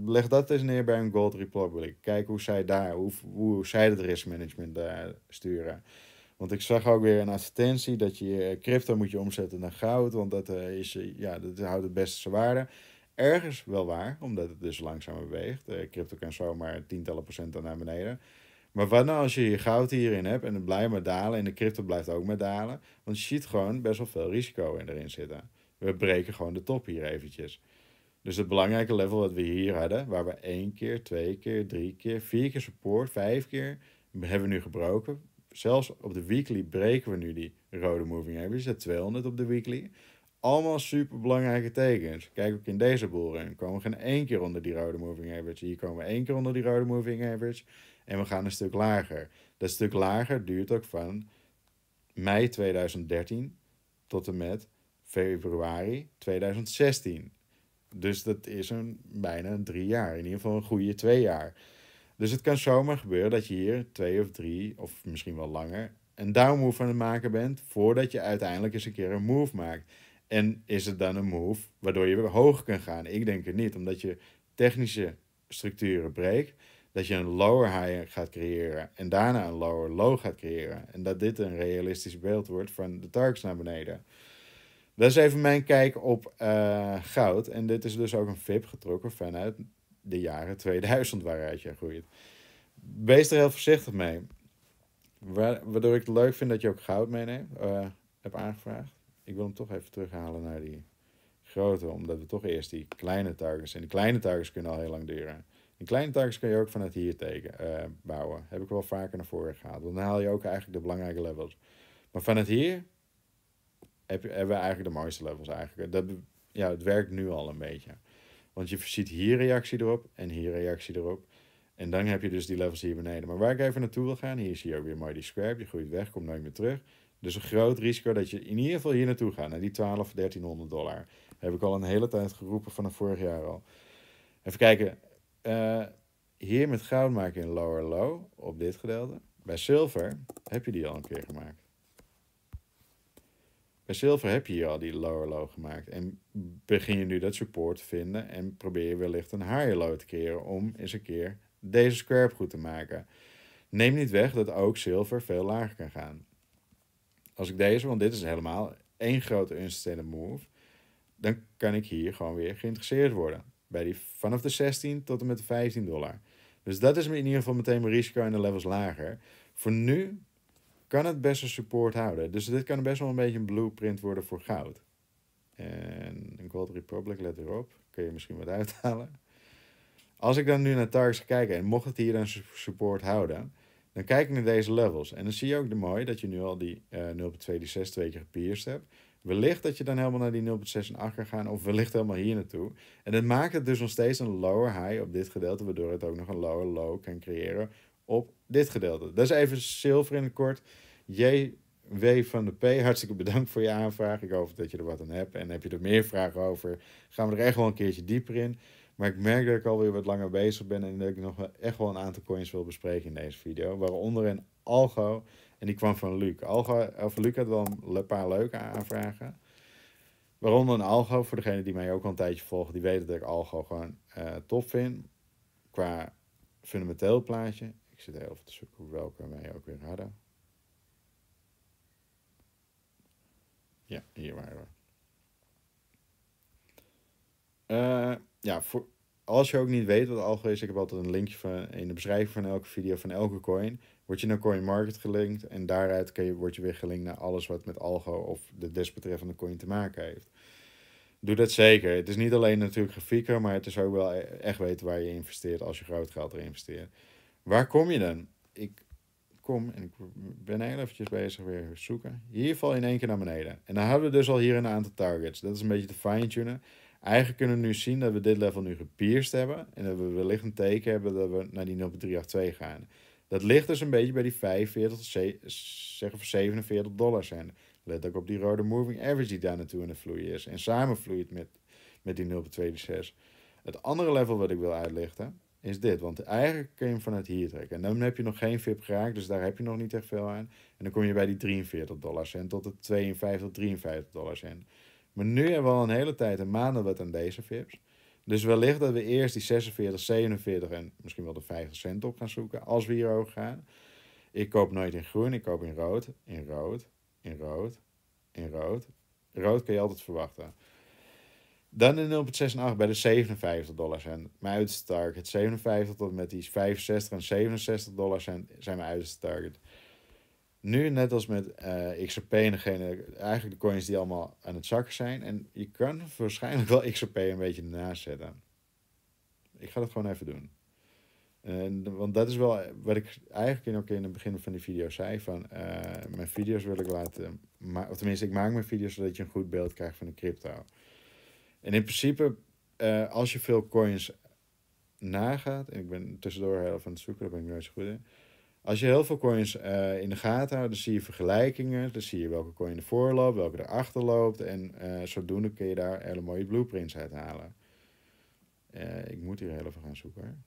leg dat eens neer bij een Gold Republic. Kijk hoe zij daar, hoe, hoe zij het riskmanagement daar sturen. Want ik zag ook weer een advertentie dat je eh, crypto moet je omzetten naar goud. Want dat, eh, is, eh, ja, dat houdt het beste waarde. Ergens wel waar, omdat het dus langzaam beweegt. Uh, crypto kan zomaar tientallen procent naar beneden. Maar wat nou als je je goud hierin hebt en het blijft maar dalen en de crypto blijft ook maar dalen? Want je ziet gewoon best wel veel risico in erin zitten. We breken gewoon de top hier eventjes. Dus het belangrijke level dat we hier hadden, waar we één keer, twee keer, drie keer, vier keer support, vijf keer, hebben we nu gebroken. Zelfs op de weekly breken we nu die rode moving average, de 200 op de weekly. Allemaal super belangrijke tekens. Kijk ook in deze boelrun. Komen we geen één keer onder die rode moving average. Hier komen we één keer onder die rode moving average. En we gaan een stuk lager. Dat stuk lager duurt ook van mei 2013 tot en met februari 2016. Dus dat is een, bijna drie jaar. In ieder geval een goede twee jaar. Dus het kan zomaar gebeuren dat je hier twee of drie, of misschien wel langer, een down move aan het maken bent. Voordat je uiteindelijk eens een keer een move maakt. En is het dan een move waardoor je weer hoog kan gaan? Ik denk het niet, omdat je technische structuren breekt. Dat je een lower high gaat creëren en daarna een lower low gaat creëren. En dat dit een realistisch beeld wordt van de targets naar beneden. Dat is even mijn kijk op eh, goud. En dit is dus ook een VIP getrokken vanuit de jaren 2000 waaruit je groeit. Wees er heel voorzichtig mee. Waardoor ik het leuk vind dat je ook goud meeneemt, eh, heb aangevraagd. Ik wil hem toch even terughalen naar die grote, omdat we toch eerst die kleine targets. En die kleine targets kunnen al heel lang duren. Die kleine targets kun je ook vanuit hier teken, eh, bouwen. Heb ik wel vaker naar voren gehaald. dan haal je ook eigenlijk de belangrijke levels. Maar vanuit hier hebben we eigenlijk de mooiste levels eigenlijk. Dat, ja, het werkt nu al een beetje. Want je ziet hier reactie erop en hier reactie erop. En dan heb je dus die levels hier beneden. Maar waar ik even naartoe wil gaan, hier zie je ook weer mooi die scrap. Je groeit weg, komt nooit meer terug. Dus een groot risico dat je in ieder geval hier naartoe gaat. Naar die 12, 1300 dollar. Heb ik al een hele tijd geroepen vanaf vorig jaar al. Even kijken. Eh, hier met goud maken je een lower low op dit gedeelte. Bij zilver heb je die al een keer gemaakt. Bij zilver heb je hier al die lower low gemaakt. En begin je nu dat support te vinden en probeer je wellicht een higher low te keren om eens een keer deze square goed te maken. Neem niet weg dat ook zilver veel lager kan gaan. Als ik deze, want dit is helemaal één grote unsteady move, dan kan ik hier gewoon weer geïnteresseerd worden. Bij die, vanaf de 16 tot en met de 15 dollar. Dus dat is in ieder geval meteen mijn risico en de levels lager. Voor nu kan het best een support houden. Dus dit kan best wel een beetje een blueprint worden voor goud. En een Gold Republic, let erop. Kun je misschien wat uithalen. Als ik dan nu naar targets kijken en mocht het hier een support houden, dan kijk ik naar deze levels. En dan zie je ook de mooie dat je nu al die uh, eh, 0.2, die 6 twee keer gepierst hebt. Wellicht dat je dan helemaal naar die 0.6 en 8 kan gaan, of wellicht helemaal hier naartoe. En dat maakt het dus nog steeds een lower high op dit gedeelte, waardoor het ook nog een lower low kan creëren op dit gedeelte. Dat is even zilver in het kort. JW van de P, hartstikke bedankt voor je aanvraag. Ik hoop dat je er wat aan hebt. En heb je er meer vragen over, gaan we er echt wel een keertje dieper in. Maar ik merk dat ik alweer wat langer bezig ben en dat ik nog echt wel een aantal coins wil bespreken in deze video. Waaronder een Algo en die kwam van Luc. Algo, of Luc had wel een paar leuke aanvragen. Waaronder een Algo, voor degene die mij ook al een tijdje volgen, die weten dat ik Algo gewoon eh, top vind. Qua fundamenteel plaatje. Ik zit even te zoeken welke wij ook weer hadden. Ja, hier waren we. Eh, ja, voor, als je ook niet weet wat algo is, ik heb altijd een linkje in de beschrijving van elke video van elke coin. Word je naar CoinMarket gelinkt en daaruit je, word je weer gelinkt naar alles wat met algo of de desbetreffende coin te maken heeft. Doe dat zeker. Het is niet alleen natuurlijk grafieken, maar het is ook wel e-, echt weten waar je investeert als je groot geld erin investeert. Waar kom je dan? Ik kom en ik ben heel eventjes bezig weer zoeken. Hier val je in één keer naar beneden. En dan hebben we dus al hier een aantal targets. Dat is een beetje te fine-tunen. Eigenlijk kunnen we nu zien dat we dit level nu gepierst hebben. En dat we wellicht een teken hebben dat we naar die 0382 gaan. Dat ligt dus een beetje bij die 45 zeggen 47 dollar zijn. Let ook op die rode moving average die daar naartoe in het vloeien is. En samen vloeit met, met die 0,26. Het andere level wat ik wil uitlichten is dit. Want eigenlijk kun je hem vanuit hier trekken. En dan heb je nog geen VIP geraakt, dus daar heb je nog niet echt veel aan. En dan kom je bij die 43 dollar cent tot de 52, 53 dollar cent. Maar nu hebben we al een hele tijd, een maanden wat aan deze VIPs. Dus wellicht dat we eerst die 46, 47 en misschien wel de 50 cent op gaan zoeken als we hier ook gaan. Ik koop nooit in groen, ik koop in rood, in rood, in rood, in rood. Rood kun je altijd verwachten. Dan in 0,6 bij de 57 dollar zijn Mijn uiterste target. 57 tot met die 65 en 67 dollar zijn mijn uiterste target. Nu, net als met uh, eh, XRP en degene, eigenlijk de coins die allemaal aan het zakken zijn. En je kan waarschijnlijk wel XRP een beetje naast zetten. Ik ga dat gewoon even doen. En, want dat is wel wat ik eigenlijk ook in het begin van die video zei. Van, eh, mijn video's wil ik laten... Maar, of tenminste, ik maak mijn video's zodat je een goed beeld krijgt van de crypto. En in principe, eh, als je veel coins nagaat, en ik ben tussendoor heel van het zoeken, daar ben ik nooit zo goed in. Als je heel veel coins eh, in de gaten houdt, dan zie je vergelijkingen. Dan zie je welke coin ervoor loopt, welke erachter loopt. En uh, zodoende kun je daar hele mooie blueprints uit halen. ik moet hier heel even gaan zoeken.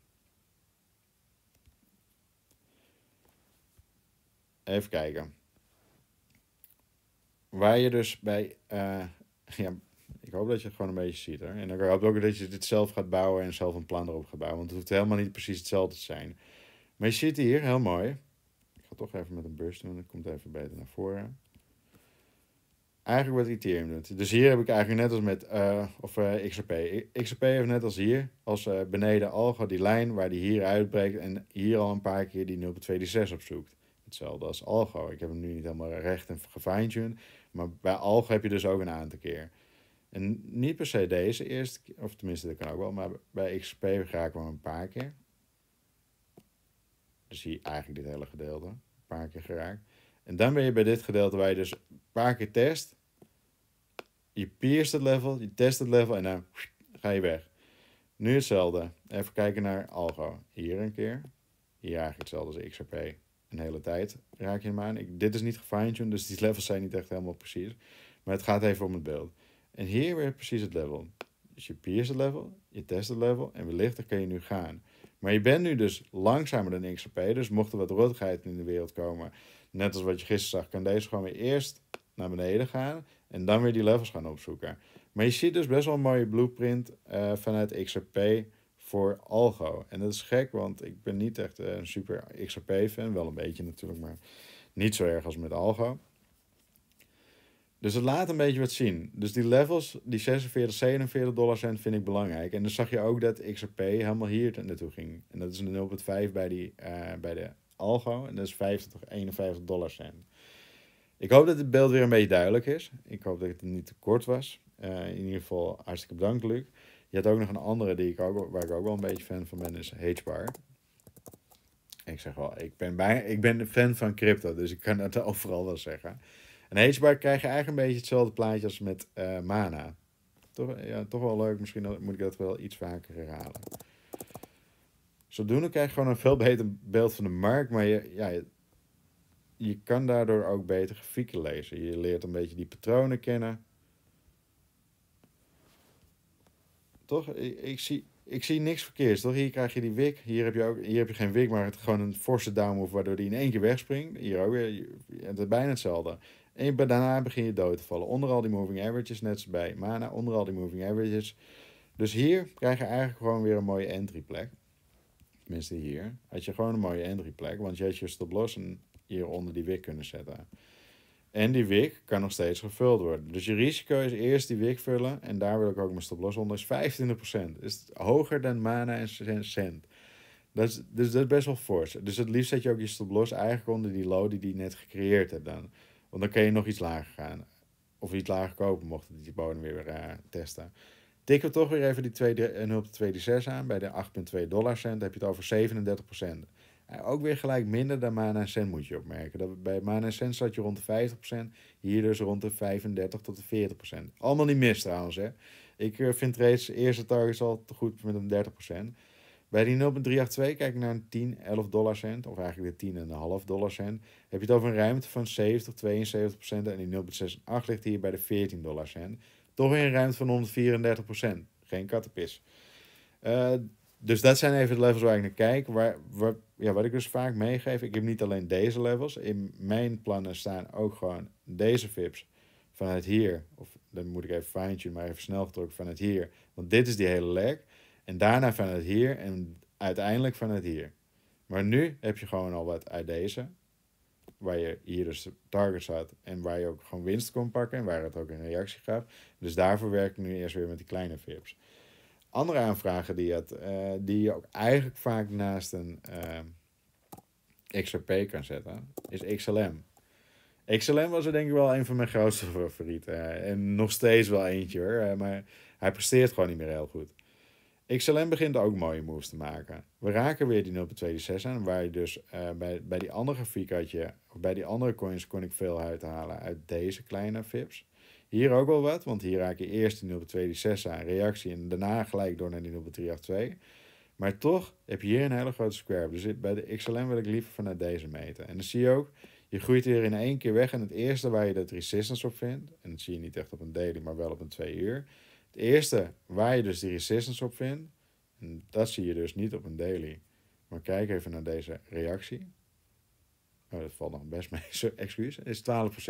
Even kijken. Waar je dus bij. ja, ik hoop dat je het gewoon een beetje ziet. Hoor. En ik hoop ook dat je dit zelf gaat bouwen en zelf een plan erop gaat bouwen. Want het hoeft helemaal niet precies hetzelfde te zijn. Maar je ziet hier, heel mooi. Ik ga toch even met een beurs doen, dat komt even beter naar voren. Eigenlijk wat Ethereum doet. Dus hier heb ik eigenlijk net als met, uh, of uh, eh, XRP. XRP heeft net als hier, als eh, beneden Algo die lijn waar die hier uitbreekt en hier al een paar keer die op opzoekt. Hetzelfde als Algo. Ik heb hem nu niet helemaal recht en gefine Maar bij Algo heb je dus ook een aantal keer. En niet per se deze eerste of tenminste dat kan ook wel, maar bij XP raken we hem een paar keer. Dus hier eigenlijk dit hele gedeelte, een paar keer geraakt. En dan ben je bij dit gedeelte waar je dus een paar keer test. Je pierst het level, je test het level en dan ga je weg. Nu hetzelfde. Even kijken naar Algo. Hier een keer. Hier eigenlijk hetzelfde als XRP. Een hele tijd raak je hem aan. Ik, dit is niet gefine-tuned, dus die levels zijn niet echt helemaal precies. Maar het gaat even om het beeld. En hier weer precies het level. Dus je peers het level, je test het level en wellicht dan kan je nu gaan. Maar je bent nu dus langzamer dan XRP, dus mocht er wat rottigheid in de wereld komen, net als wat je gisteren zag, kan deze gewoon weer eerst naar beneden gaan en dan weer die levels gaan opzoeken. Maar je ziet dus best wel een mooie blueprint eh, vanuit XRP voor Algo. En dat is gek, want ik ben niet echt eh, een super XRP-fan, wel een beetje natuurlijk, maar niet zo erg als met Algo. Dus het laat een beetje wat zien. Dus die levels, die 46, 47 dollar cent vind ik belangrijk. En dan zag je ook dat XRP helemaal hier naartoe ging. En dat is een 0,5 bij, die, eh, bij de algo. En dat is 50, 51 dollar cent. Ik hoop dat het beeld weer een beetje duidelijk is. Ik hoop dat het niet te kort was. Eh, in ieder geval hartstikke bedankt, Luc. Je had ook nog een andere die ik ook, waar ik ook wel een beetje fan van ben, is HBAR. Ik zeg wel, ik ben, bij, ik ben fan van crypto, dus ik kan dat overal wel zeggen. En Hagebark krijg je eigenlijk een beetje hetzelfde plaatje als met eh, Mana. Toch, ja, toch wel leuk, misschien moet ik dat wel iets vaker herhalen. Zodoende krijg je gewoon een veel beter beeld van de markt, maar je, ja, je, kan daardoor ook beter grafieken lezen. Je leert een beetje die patronen kennen. Toch? Ik, zie, ik zie niks verkeerds, toch? Hier krijg je die wik. Hier heb je, ook, hier heb je geen wik, maar het gewoon een forse downmove waardoor die in één keer wegspringt. Hier ook weer. Het is bijna hetzelfde. En daarna begin je dood te vallen. Onder al die moving averages, net zoals bij Mana, onder al die moving averages. Dus hier krijg je eigenlijk gewoon weer een mooie entry plek. Tenminste hier. Had je gewoon een mooie entry plek. Want je had je stop loss hier onder die wick kunnen zetten. En die wick kan nog steeds gevuld worden. Dus je risico is eerst die wick vullen. En daar wil ik ook mijn stop loss onder. Is 25%. Is hoger dan mana en cent. Dat is, dus dat is best wel fors. Dus het liefst zet je ook je stop loss eigenlijk onder die low die die net gecreëerd hebt dan. Want dan kun je nog iets lager gaan. Of iets lager kopen, mochten die bodem weer uh, testen. Tikken we toch weer even die 0,26 eh, aan. Bij de 8,2 cent. heb je het over 37 En eh, ook weer gelijk minder dan Mana Cent moet je opmerken. Dat bij Mana en Cent zat je rond de 50%, hier dus rond de 35 tot de 40%. Allemaal niet mis trouwens hè. Ik vind de eerste targets al te goed met een 30%. Bij die 0,382 kijk ik naar een 10, 11 dollar cent, of eigenlijk weer 10,5 dollar cent. Heb je het over een ruimte van 70, 72 procent en die 0,68 ligt hier bij de 14 dollar cent. Toch weer een ruimte van 134 procent. Geen kattenpis. Eh, dus dat zijn even de levels waar ik naar kijk. Waar, waar, ja, wat ik dus vaak meegeef, ik heb niet alleen deze levels. In mijn plannen staan ook gewoon deze VIPs vanuit hier. Of dan moet ik even fine maar even snel getrokken vanuit hier. Want dit is die hele leg. En daarna vanuit hier en uiteindelijk vanuit hier. Maar nu heb je gewoon al wat uit deze. Waar je hier dus targets had en waar je ook gewoon winst kon pakken en waar het ook een reactie gaf. Dus daarvoor werk ik nu eerst weer met die kleine VIPs. Andere aanvragen die je had, eh, die je ook eigenlijk vaak naast een uh, eh, XRP kan zetten, is XLM. XLM was er denk ik wel een van mijn grootste favorieten. Eh, en nog steeds wel eentje hoor. Maar hij presteert gewoon niet meer heel goed. XLM begint ook mooie moves te maken. We raken weer die 0.26 aan, waar je dus eh, bij, bij die andere grafiek had je, of bij die andere coins kon ik veel halen uit deze kleine vips. Hier ook wel wat, want hier raak je eerst die 0.26 aan, reactie en daarna gelijk door naar die 0.382. Maar toch heb je hier een hele grote square. Dus bij de XLM wil ik liever vanuit deze meten. En dan zie je ook, je groeit hier in één keer weg en het eerste waar je dat resistance op vindt, en dat zie je niet echt op een daily, maar wel op een twee uur het eerste waar je dus die resistance op vindt, dat zie je dus niet op een daily. Maar kijk even naar deze reactie. Oh, dat valt nog best mee, excuus. Is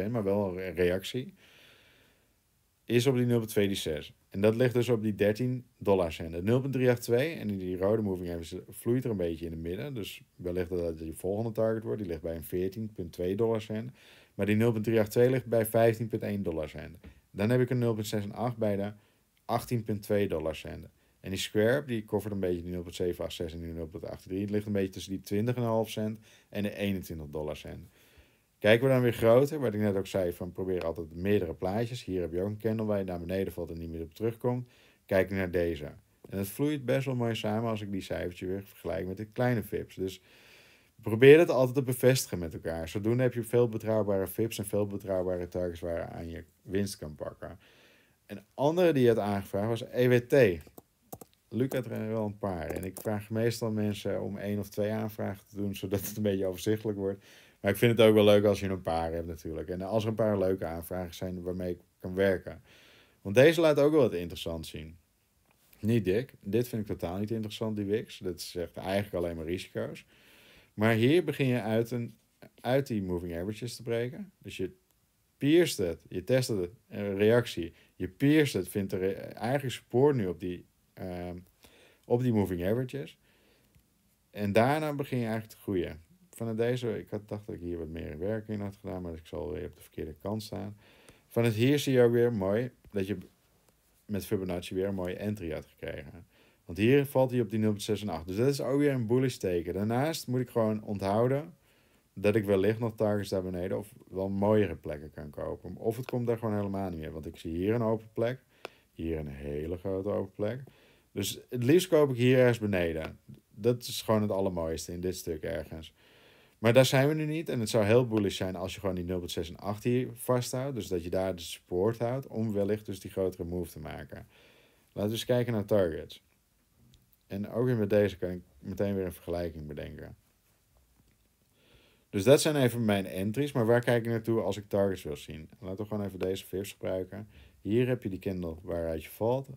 12%, maar wel een reactie. Is op die 6. En dat ligt dus op die 13 dollar cent. 0,382 en die rode moving average vloeit er een beetje in het midden. Dus wellicht dat dat die volgende target wordt. Die ligt bij een 14,2 dollar cent. Maar die 0,382 ligt bij 15,1 dollar cent. Dan heb ik een 0,68 bij de 18,2 dollar En die Square, die koffert een beetje die 0,786 en die 0,83. Het ligt een beetje tussen die 20,5 cent en de 21 dollar cent. Kijken we dan weer groter, wat ik net ook zei, van probeer altijd meerdere plaatjes. Hier heb je ook een candle waar je naar beneden valt en niet meer op terugkomt. Kijk naar deze. En het vloeit best wel mooi samen als ik die cijfertje weer vergelijk met de kleine VIPs. Dus probeer het altijd te bevestigen met elkaar. Zodoende heb je veel betrouwbare VIPs en veel betrouwbare targets waar aan je winst kan pakken. Een andere die je had aangevraagd was EWT. Luc had er wel een paar. En ik vraag meestal mensen om één of twee aanvragen te doen, zodat het een beetje overzichtelijk wordt. Maar ik vind het ook wel leuk als je een paar hebt natuurlijk. En als er een paar leuke aanvragen zijn waarmee ik kan werken. Want deze laat ook wel wat interessant zien. Niet dik. Dit vind ik totaal niet interessant, die Wix. Dat zegt eigenlijk alleen maar risico's. Maar hier begin je uit, een, uit die moving averages te breken. Dus je pierst het, je test het, een reactie je peers het vindt er eigenlijk spoor nu op die, ehm, op die moving averages. En daarna begin je eigenlijk te groeien. Vanuit deze, ik had, dacht dat ik hier wat meer werk in had gedaan, maar ik zal weer op de verkeerde kant staan. het hier zie je ook weer mooi dat je met Fibonacci weer een mooie entry had gekregen. Want hier valt hij op die 0,6 Dus dat is ook weer een bullish teken. Daarnaast moet ik gewoon onthouden dat ik wellicht nog targets naar beneden of wel mooiere plekken kan kopen. Of het komt daar gewoon helemaal niet meer. Want ik zie hier een open plek. Hier een hele grote open plek. Dus het liefst koop ik hier ergens beneden. Dat is gewoon het allermooiste in dit stuk ergens. Maar daar zijn we nu niet. En het zou heel bullish zijn als je gewoon die 0.6 en 8 hier vasthoudt. Dus dat je daar de support houdt om wellicht dus die grotere move te maken. Laten we eens kijken naar targets. En ook weer met deze kan ik meteen weer een vergelijking bedenken. Dus dat zijn even mijn entries. Maar waar kijk ik naartoe als ik targets wil zien? Laten we gewoon even deze VIPs gebruiken. Hier heb je die Kindle waaruit je valt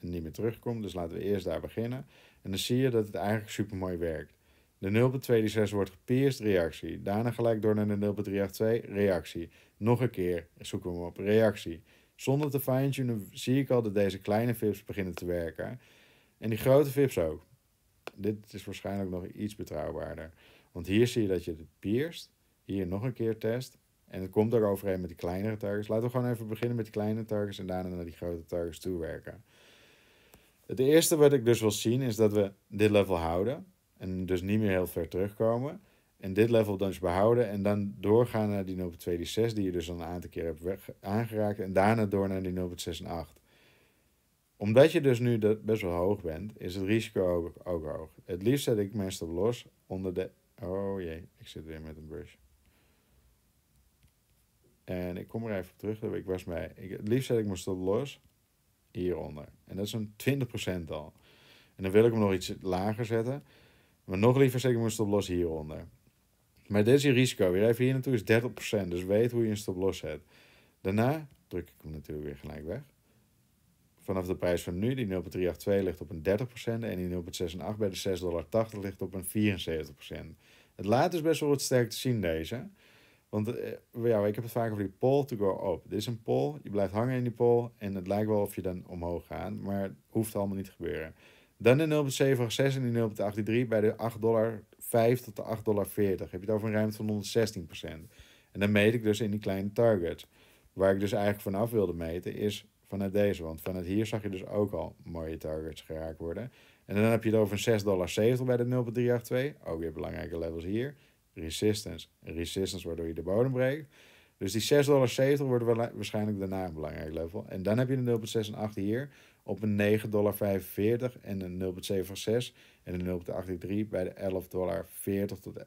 en niet meer terugkomt. Dus laten we eerst daar beginnen. En dan zie je dat het eigenlijk super mooi werkt. De 0.26 wordt gepierst, reactie. Daarna gelijk door naar de 0.382, reactie. Nog een keer, zoeken we hem op, reactie. Zonder te fine-tunen zie ik al dat deze kleine VIPs beginnen te werken. En die grote VIPs ook. Dit is waarschijnlijk nog iets betrouwbaarder. Want hier zie je dat je het pierst, hier nog een keer test. En het komt er overheen met die kleinere targets. Laten we gewoon even beginnen met die kleine targets en daarna naar die grote targets toe werken. Het eerste wat ik dus wil zien is dat we dit level houden. En dus niet meer heel ver terugkomen. En dit level dan dus behouden. En dan doorgaan naar die 0.2, die 6 die je dus al een aantal keer hebt aangeraakt. En daarna door naar die 0.6 en 8. Omdat je dus nu best wel hoog bent, is het risico ook, hoog. Het liefst zet ik mijn stop los onder de Oh jee, ik zit weer met een brush. En ik kom er even op terug. Ik was mij, ik, het liefst zet ik mijn stop los hieronder. En dat is een 20% al. En dan wil ik hem nog iets lager zetten. Maar nog liever zet ik mijn stop los hieronder. Maar dit is je risico. Weer even hier naartoe is 30%. Dus weet hoe je een stop los zet. Daarna druk ik hem natuurlijk weer gelijk weg. Vanaf de prijs van nu, die 0,382 ligt op een 30% en die 0,68 bij de 6,80 ligt op een 74%. Het laat dus best wel wat sterk te zien deze. Want eh, ja, ik heb het vaak over die pole to go up. Dit is een pole, je blijft hangen in die pole en het lijkt wel of je dan omhoog gaat, maar het hoeft allemaal niet te gebeuren. Dan de 0,76 en die 0.83 bij de 8,5 dollar tot de 8,40. dollar Heb je het over een ruimte van 116 En dan meet ik dus in die kleine target. Waar ik dus eigenlijk vanaf wilde meten is vanuit deze. Want vanuit hier zag je dus ook al mooie targets geraakt worden. En dan heb je het over 6,70 bij de 0,382. Ook weer belangrijke levels hier. Resistance, resistance waardoor je de bodem breekt. Dus die 6,70 dollar wordt waarschijnlijk daarna een belangrijk level. En dan heb je de 0,68 hier op een 9,45 en een 0,76 en een 0,83 bij de 11,40 tot tot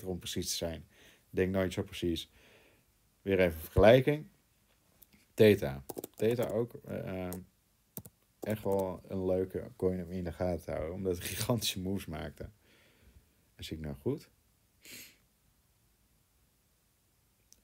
11,97 om precies te zijn. Denk nooit zo precies. Weer even vergelijking. Theta. Theta ook. Eh, echt wel een leuke coin om in de gaten te houden. Omdat gigantische moves maakte. Als ik nou goed?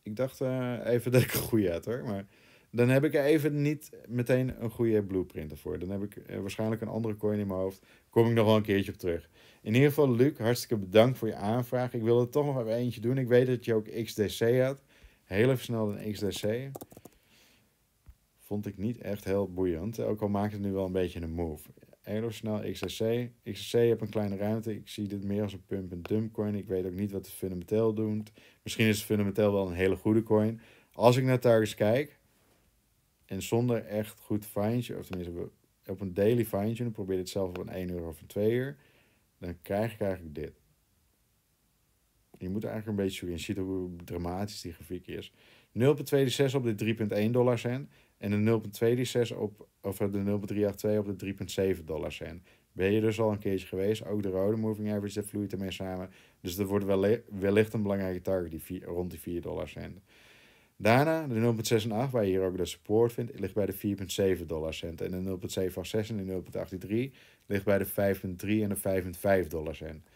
Ik dacht eh, even dat ik een goede had hoor. Maar dan heb ik even niet meteen een goede blueprint ervoor. Dan heb ik eh, waarschijnlijk een andere coin in mijn hoofd. Kom ik nog wel een keertje op terug. In ieder geval, Luc, hartstikke bedankt voor je aanvraag. Ik wilde toch nog even eentje doen. Ik weet dat je ook XDC had. Heel even snel een XDC vond ik niet echt heel boeiend. Ook al maakt het nu wel een beetje een move. snel XSC. XSC heb een kleine ruimte. Ik zie dit meer als een pump en dump coin. Ik weet ook niet wat het fundamenteel doet. Misschien is het fundamenteel wel een hele goede coin. Als ik naar targets kijk. En zonder echt goed findje. Of tenminste op een daily findje. Dan probeer ik het zelf op een 1 uur of een 2 uur. Dan krijg ik eigenlijk dit. Je moet eigenlijk een beetje zoeken. Je ziet hoe dramatisch die grafiek is. 0,26 op de 3,1 dollar zijn. En de 0.26 op, of de 0,382 op de 3,7 dollar cent. Ben je dus al een keertje geweest. Ook de rode moving average, dat vloeit ermee samen. Dus dat wordt wellicht een belangrijke target die rond die 4 dollar cent. Daarna de 0,68 waar je hier ook de support vindt, ligt bij de 4,7 dollar cent. En de 0,786 en de 0,83 ligt bij de 5,3 en de 5,5 dollar cent.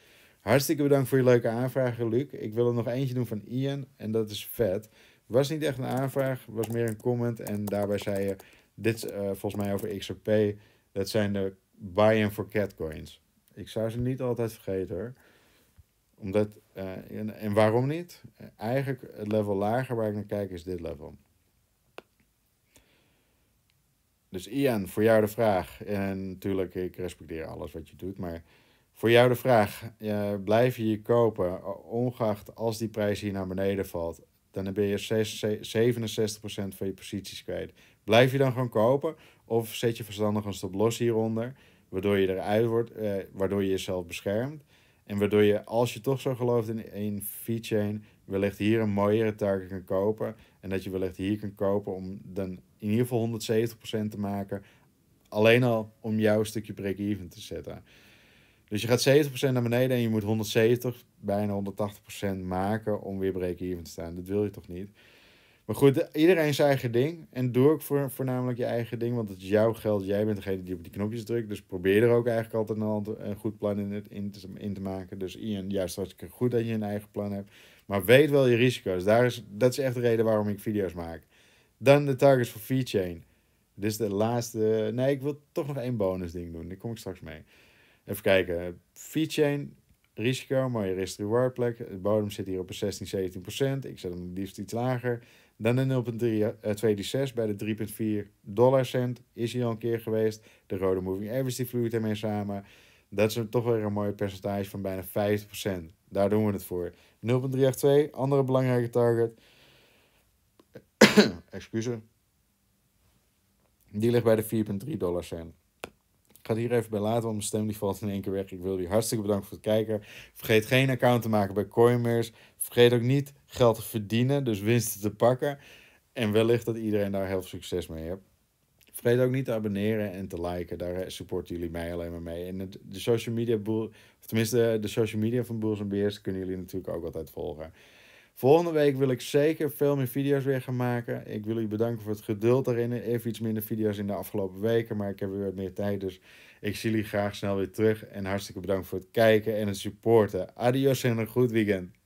Hartstikke bedankt voor je leuke aanvraag, Luc. Ik wil er nog eentje doen van Ian en dat is vet. Was niet echt een aanvraag, was meer een comment. En daarbij zei je, dit uh, volgens mij over XRP, dat zijn de buy-in for catcoins. Ik zou ze niet altijd vergeten hoor. Omdat, eh, en, en, waarom niet? Eigenlijk het level lager waar ik naar kijk is dit level. Dus Ian, voor jou de vraag. En natuurlijk, ik respecteer alles wat je doet, maar voor jou de vraag. Eh, blijf je hier kopen, ongeacht als die prijs hier naar beneden valt? dan ben je 67, van je posities kwijt. Blijf je dan gewoon kopen of zet je verstandig een stop los hieronder, waardoor je eruit wordt, eh, waardoor je jezelf beschermt. En waardoor je, als je toch zo gelooft in, fee chain, wellicht hier een mooiere target kan kopen. En dat je wellicht hier kan kopen om dan in ieder geval 170% te maken. Alleen al om jouw stukje break-even te zetten. Dus je gaat 70% naar beneden en je moet 170, bijna 180% maken om weer breken hier te staan. Dat wil je toch niet? Maar goed, iedereen zijn eigen ding. En doe ook voor, voornamelijk je eigen ding, want het is jouw geld. Jij bent degene die op die knopjes drukt. Dus probeer er ook eigenlijk altijd een, goed plan in, het, in, te, maken. Dus Ian, juist hartstikke goed dat je een eigen plan hebt. Maar weet wel je risico's. Daar is, dat is echt de reden waarom ik video's maak. Dan de targets voor chain. Dit is de laatste. Nee, ik wil toch nog één bonus ding doen. Daar kom ik straks mee. Even kijken. Feedchain, risico, mooie risk-reward plek. De bodem zit hier op een 16, 17 procent. Ik zet hem liefst iets lager. Dan de 0,236 eh, bij de 3,4 dollar cent is hier al een keer geweest. De rode moving average die vloeit ermee samen. Dat is toch weer een mooi percentage van bijna 50%. Daar doen we het voor. 0,382, andere belangrijke target. Excuse. Die ligt bij de 4,3 dollar cent. Ik ga het hier even bij laten, want mijn stem die valt in één keer weg. Ik wil jullie hartstikke bedanken voor het kijken. Vergeet geen account te maken bij CoinMeers. Vergeet ook niet geld te verdienen, dus winsten te pakken. En wellicht dat iedereen daar heel veel succes mee heeft. Vergeet ook niet te abonneren en te liken. Daar supporten jullie mij alleen maar mee. En de social media, of tenminste de, social media van Boels en Beers kunnen jullie natuurlijk ook altijd volgen. Volgende week wil ik zeker veel meer video's weer gaan maken. Ik wil jullie bedanken voor het geduld daarin. Even iets minder video's in de afgelopen weken, maar ik heb weer wat meer tijd. Dus ik zie jullie graag snel weer terug. En hartstikke bedankt voor het kijken en het supporten. Adios en een goed weekend.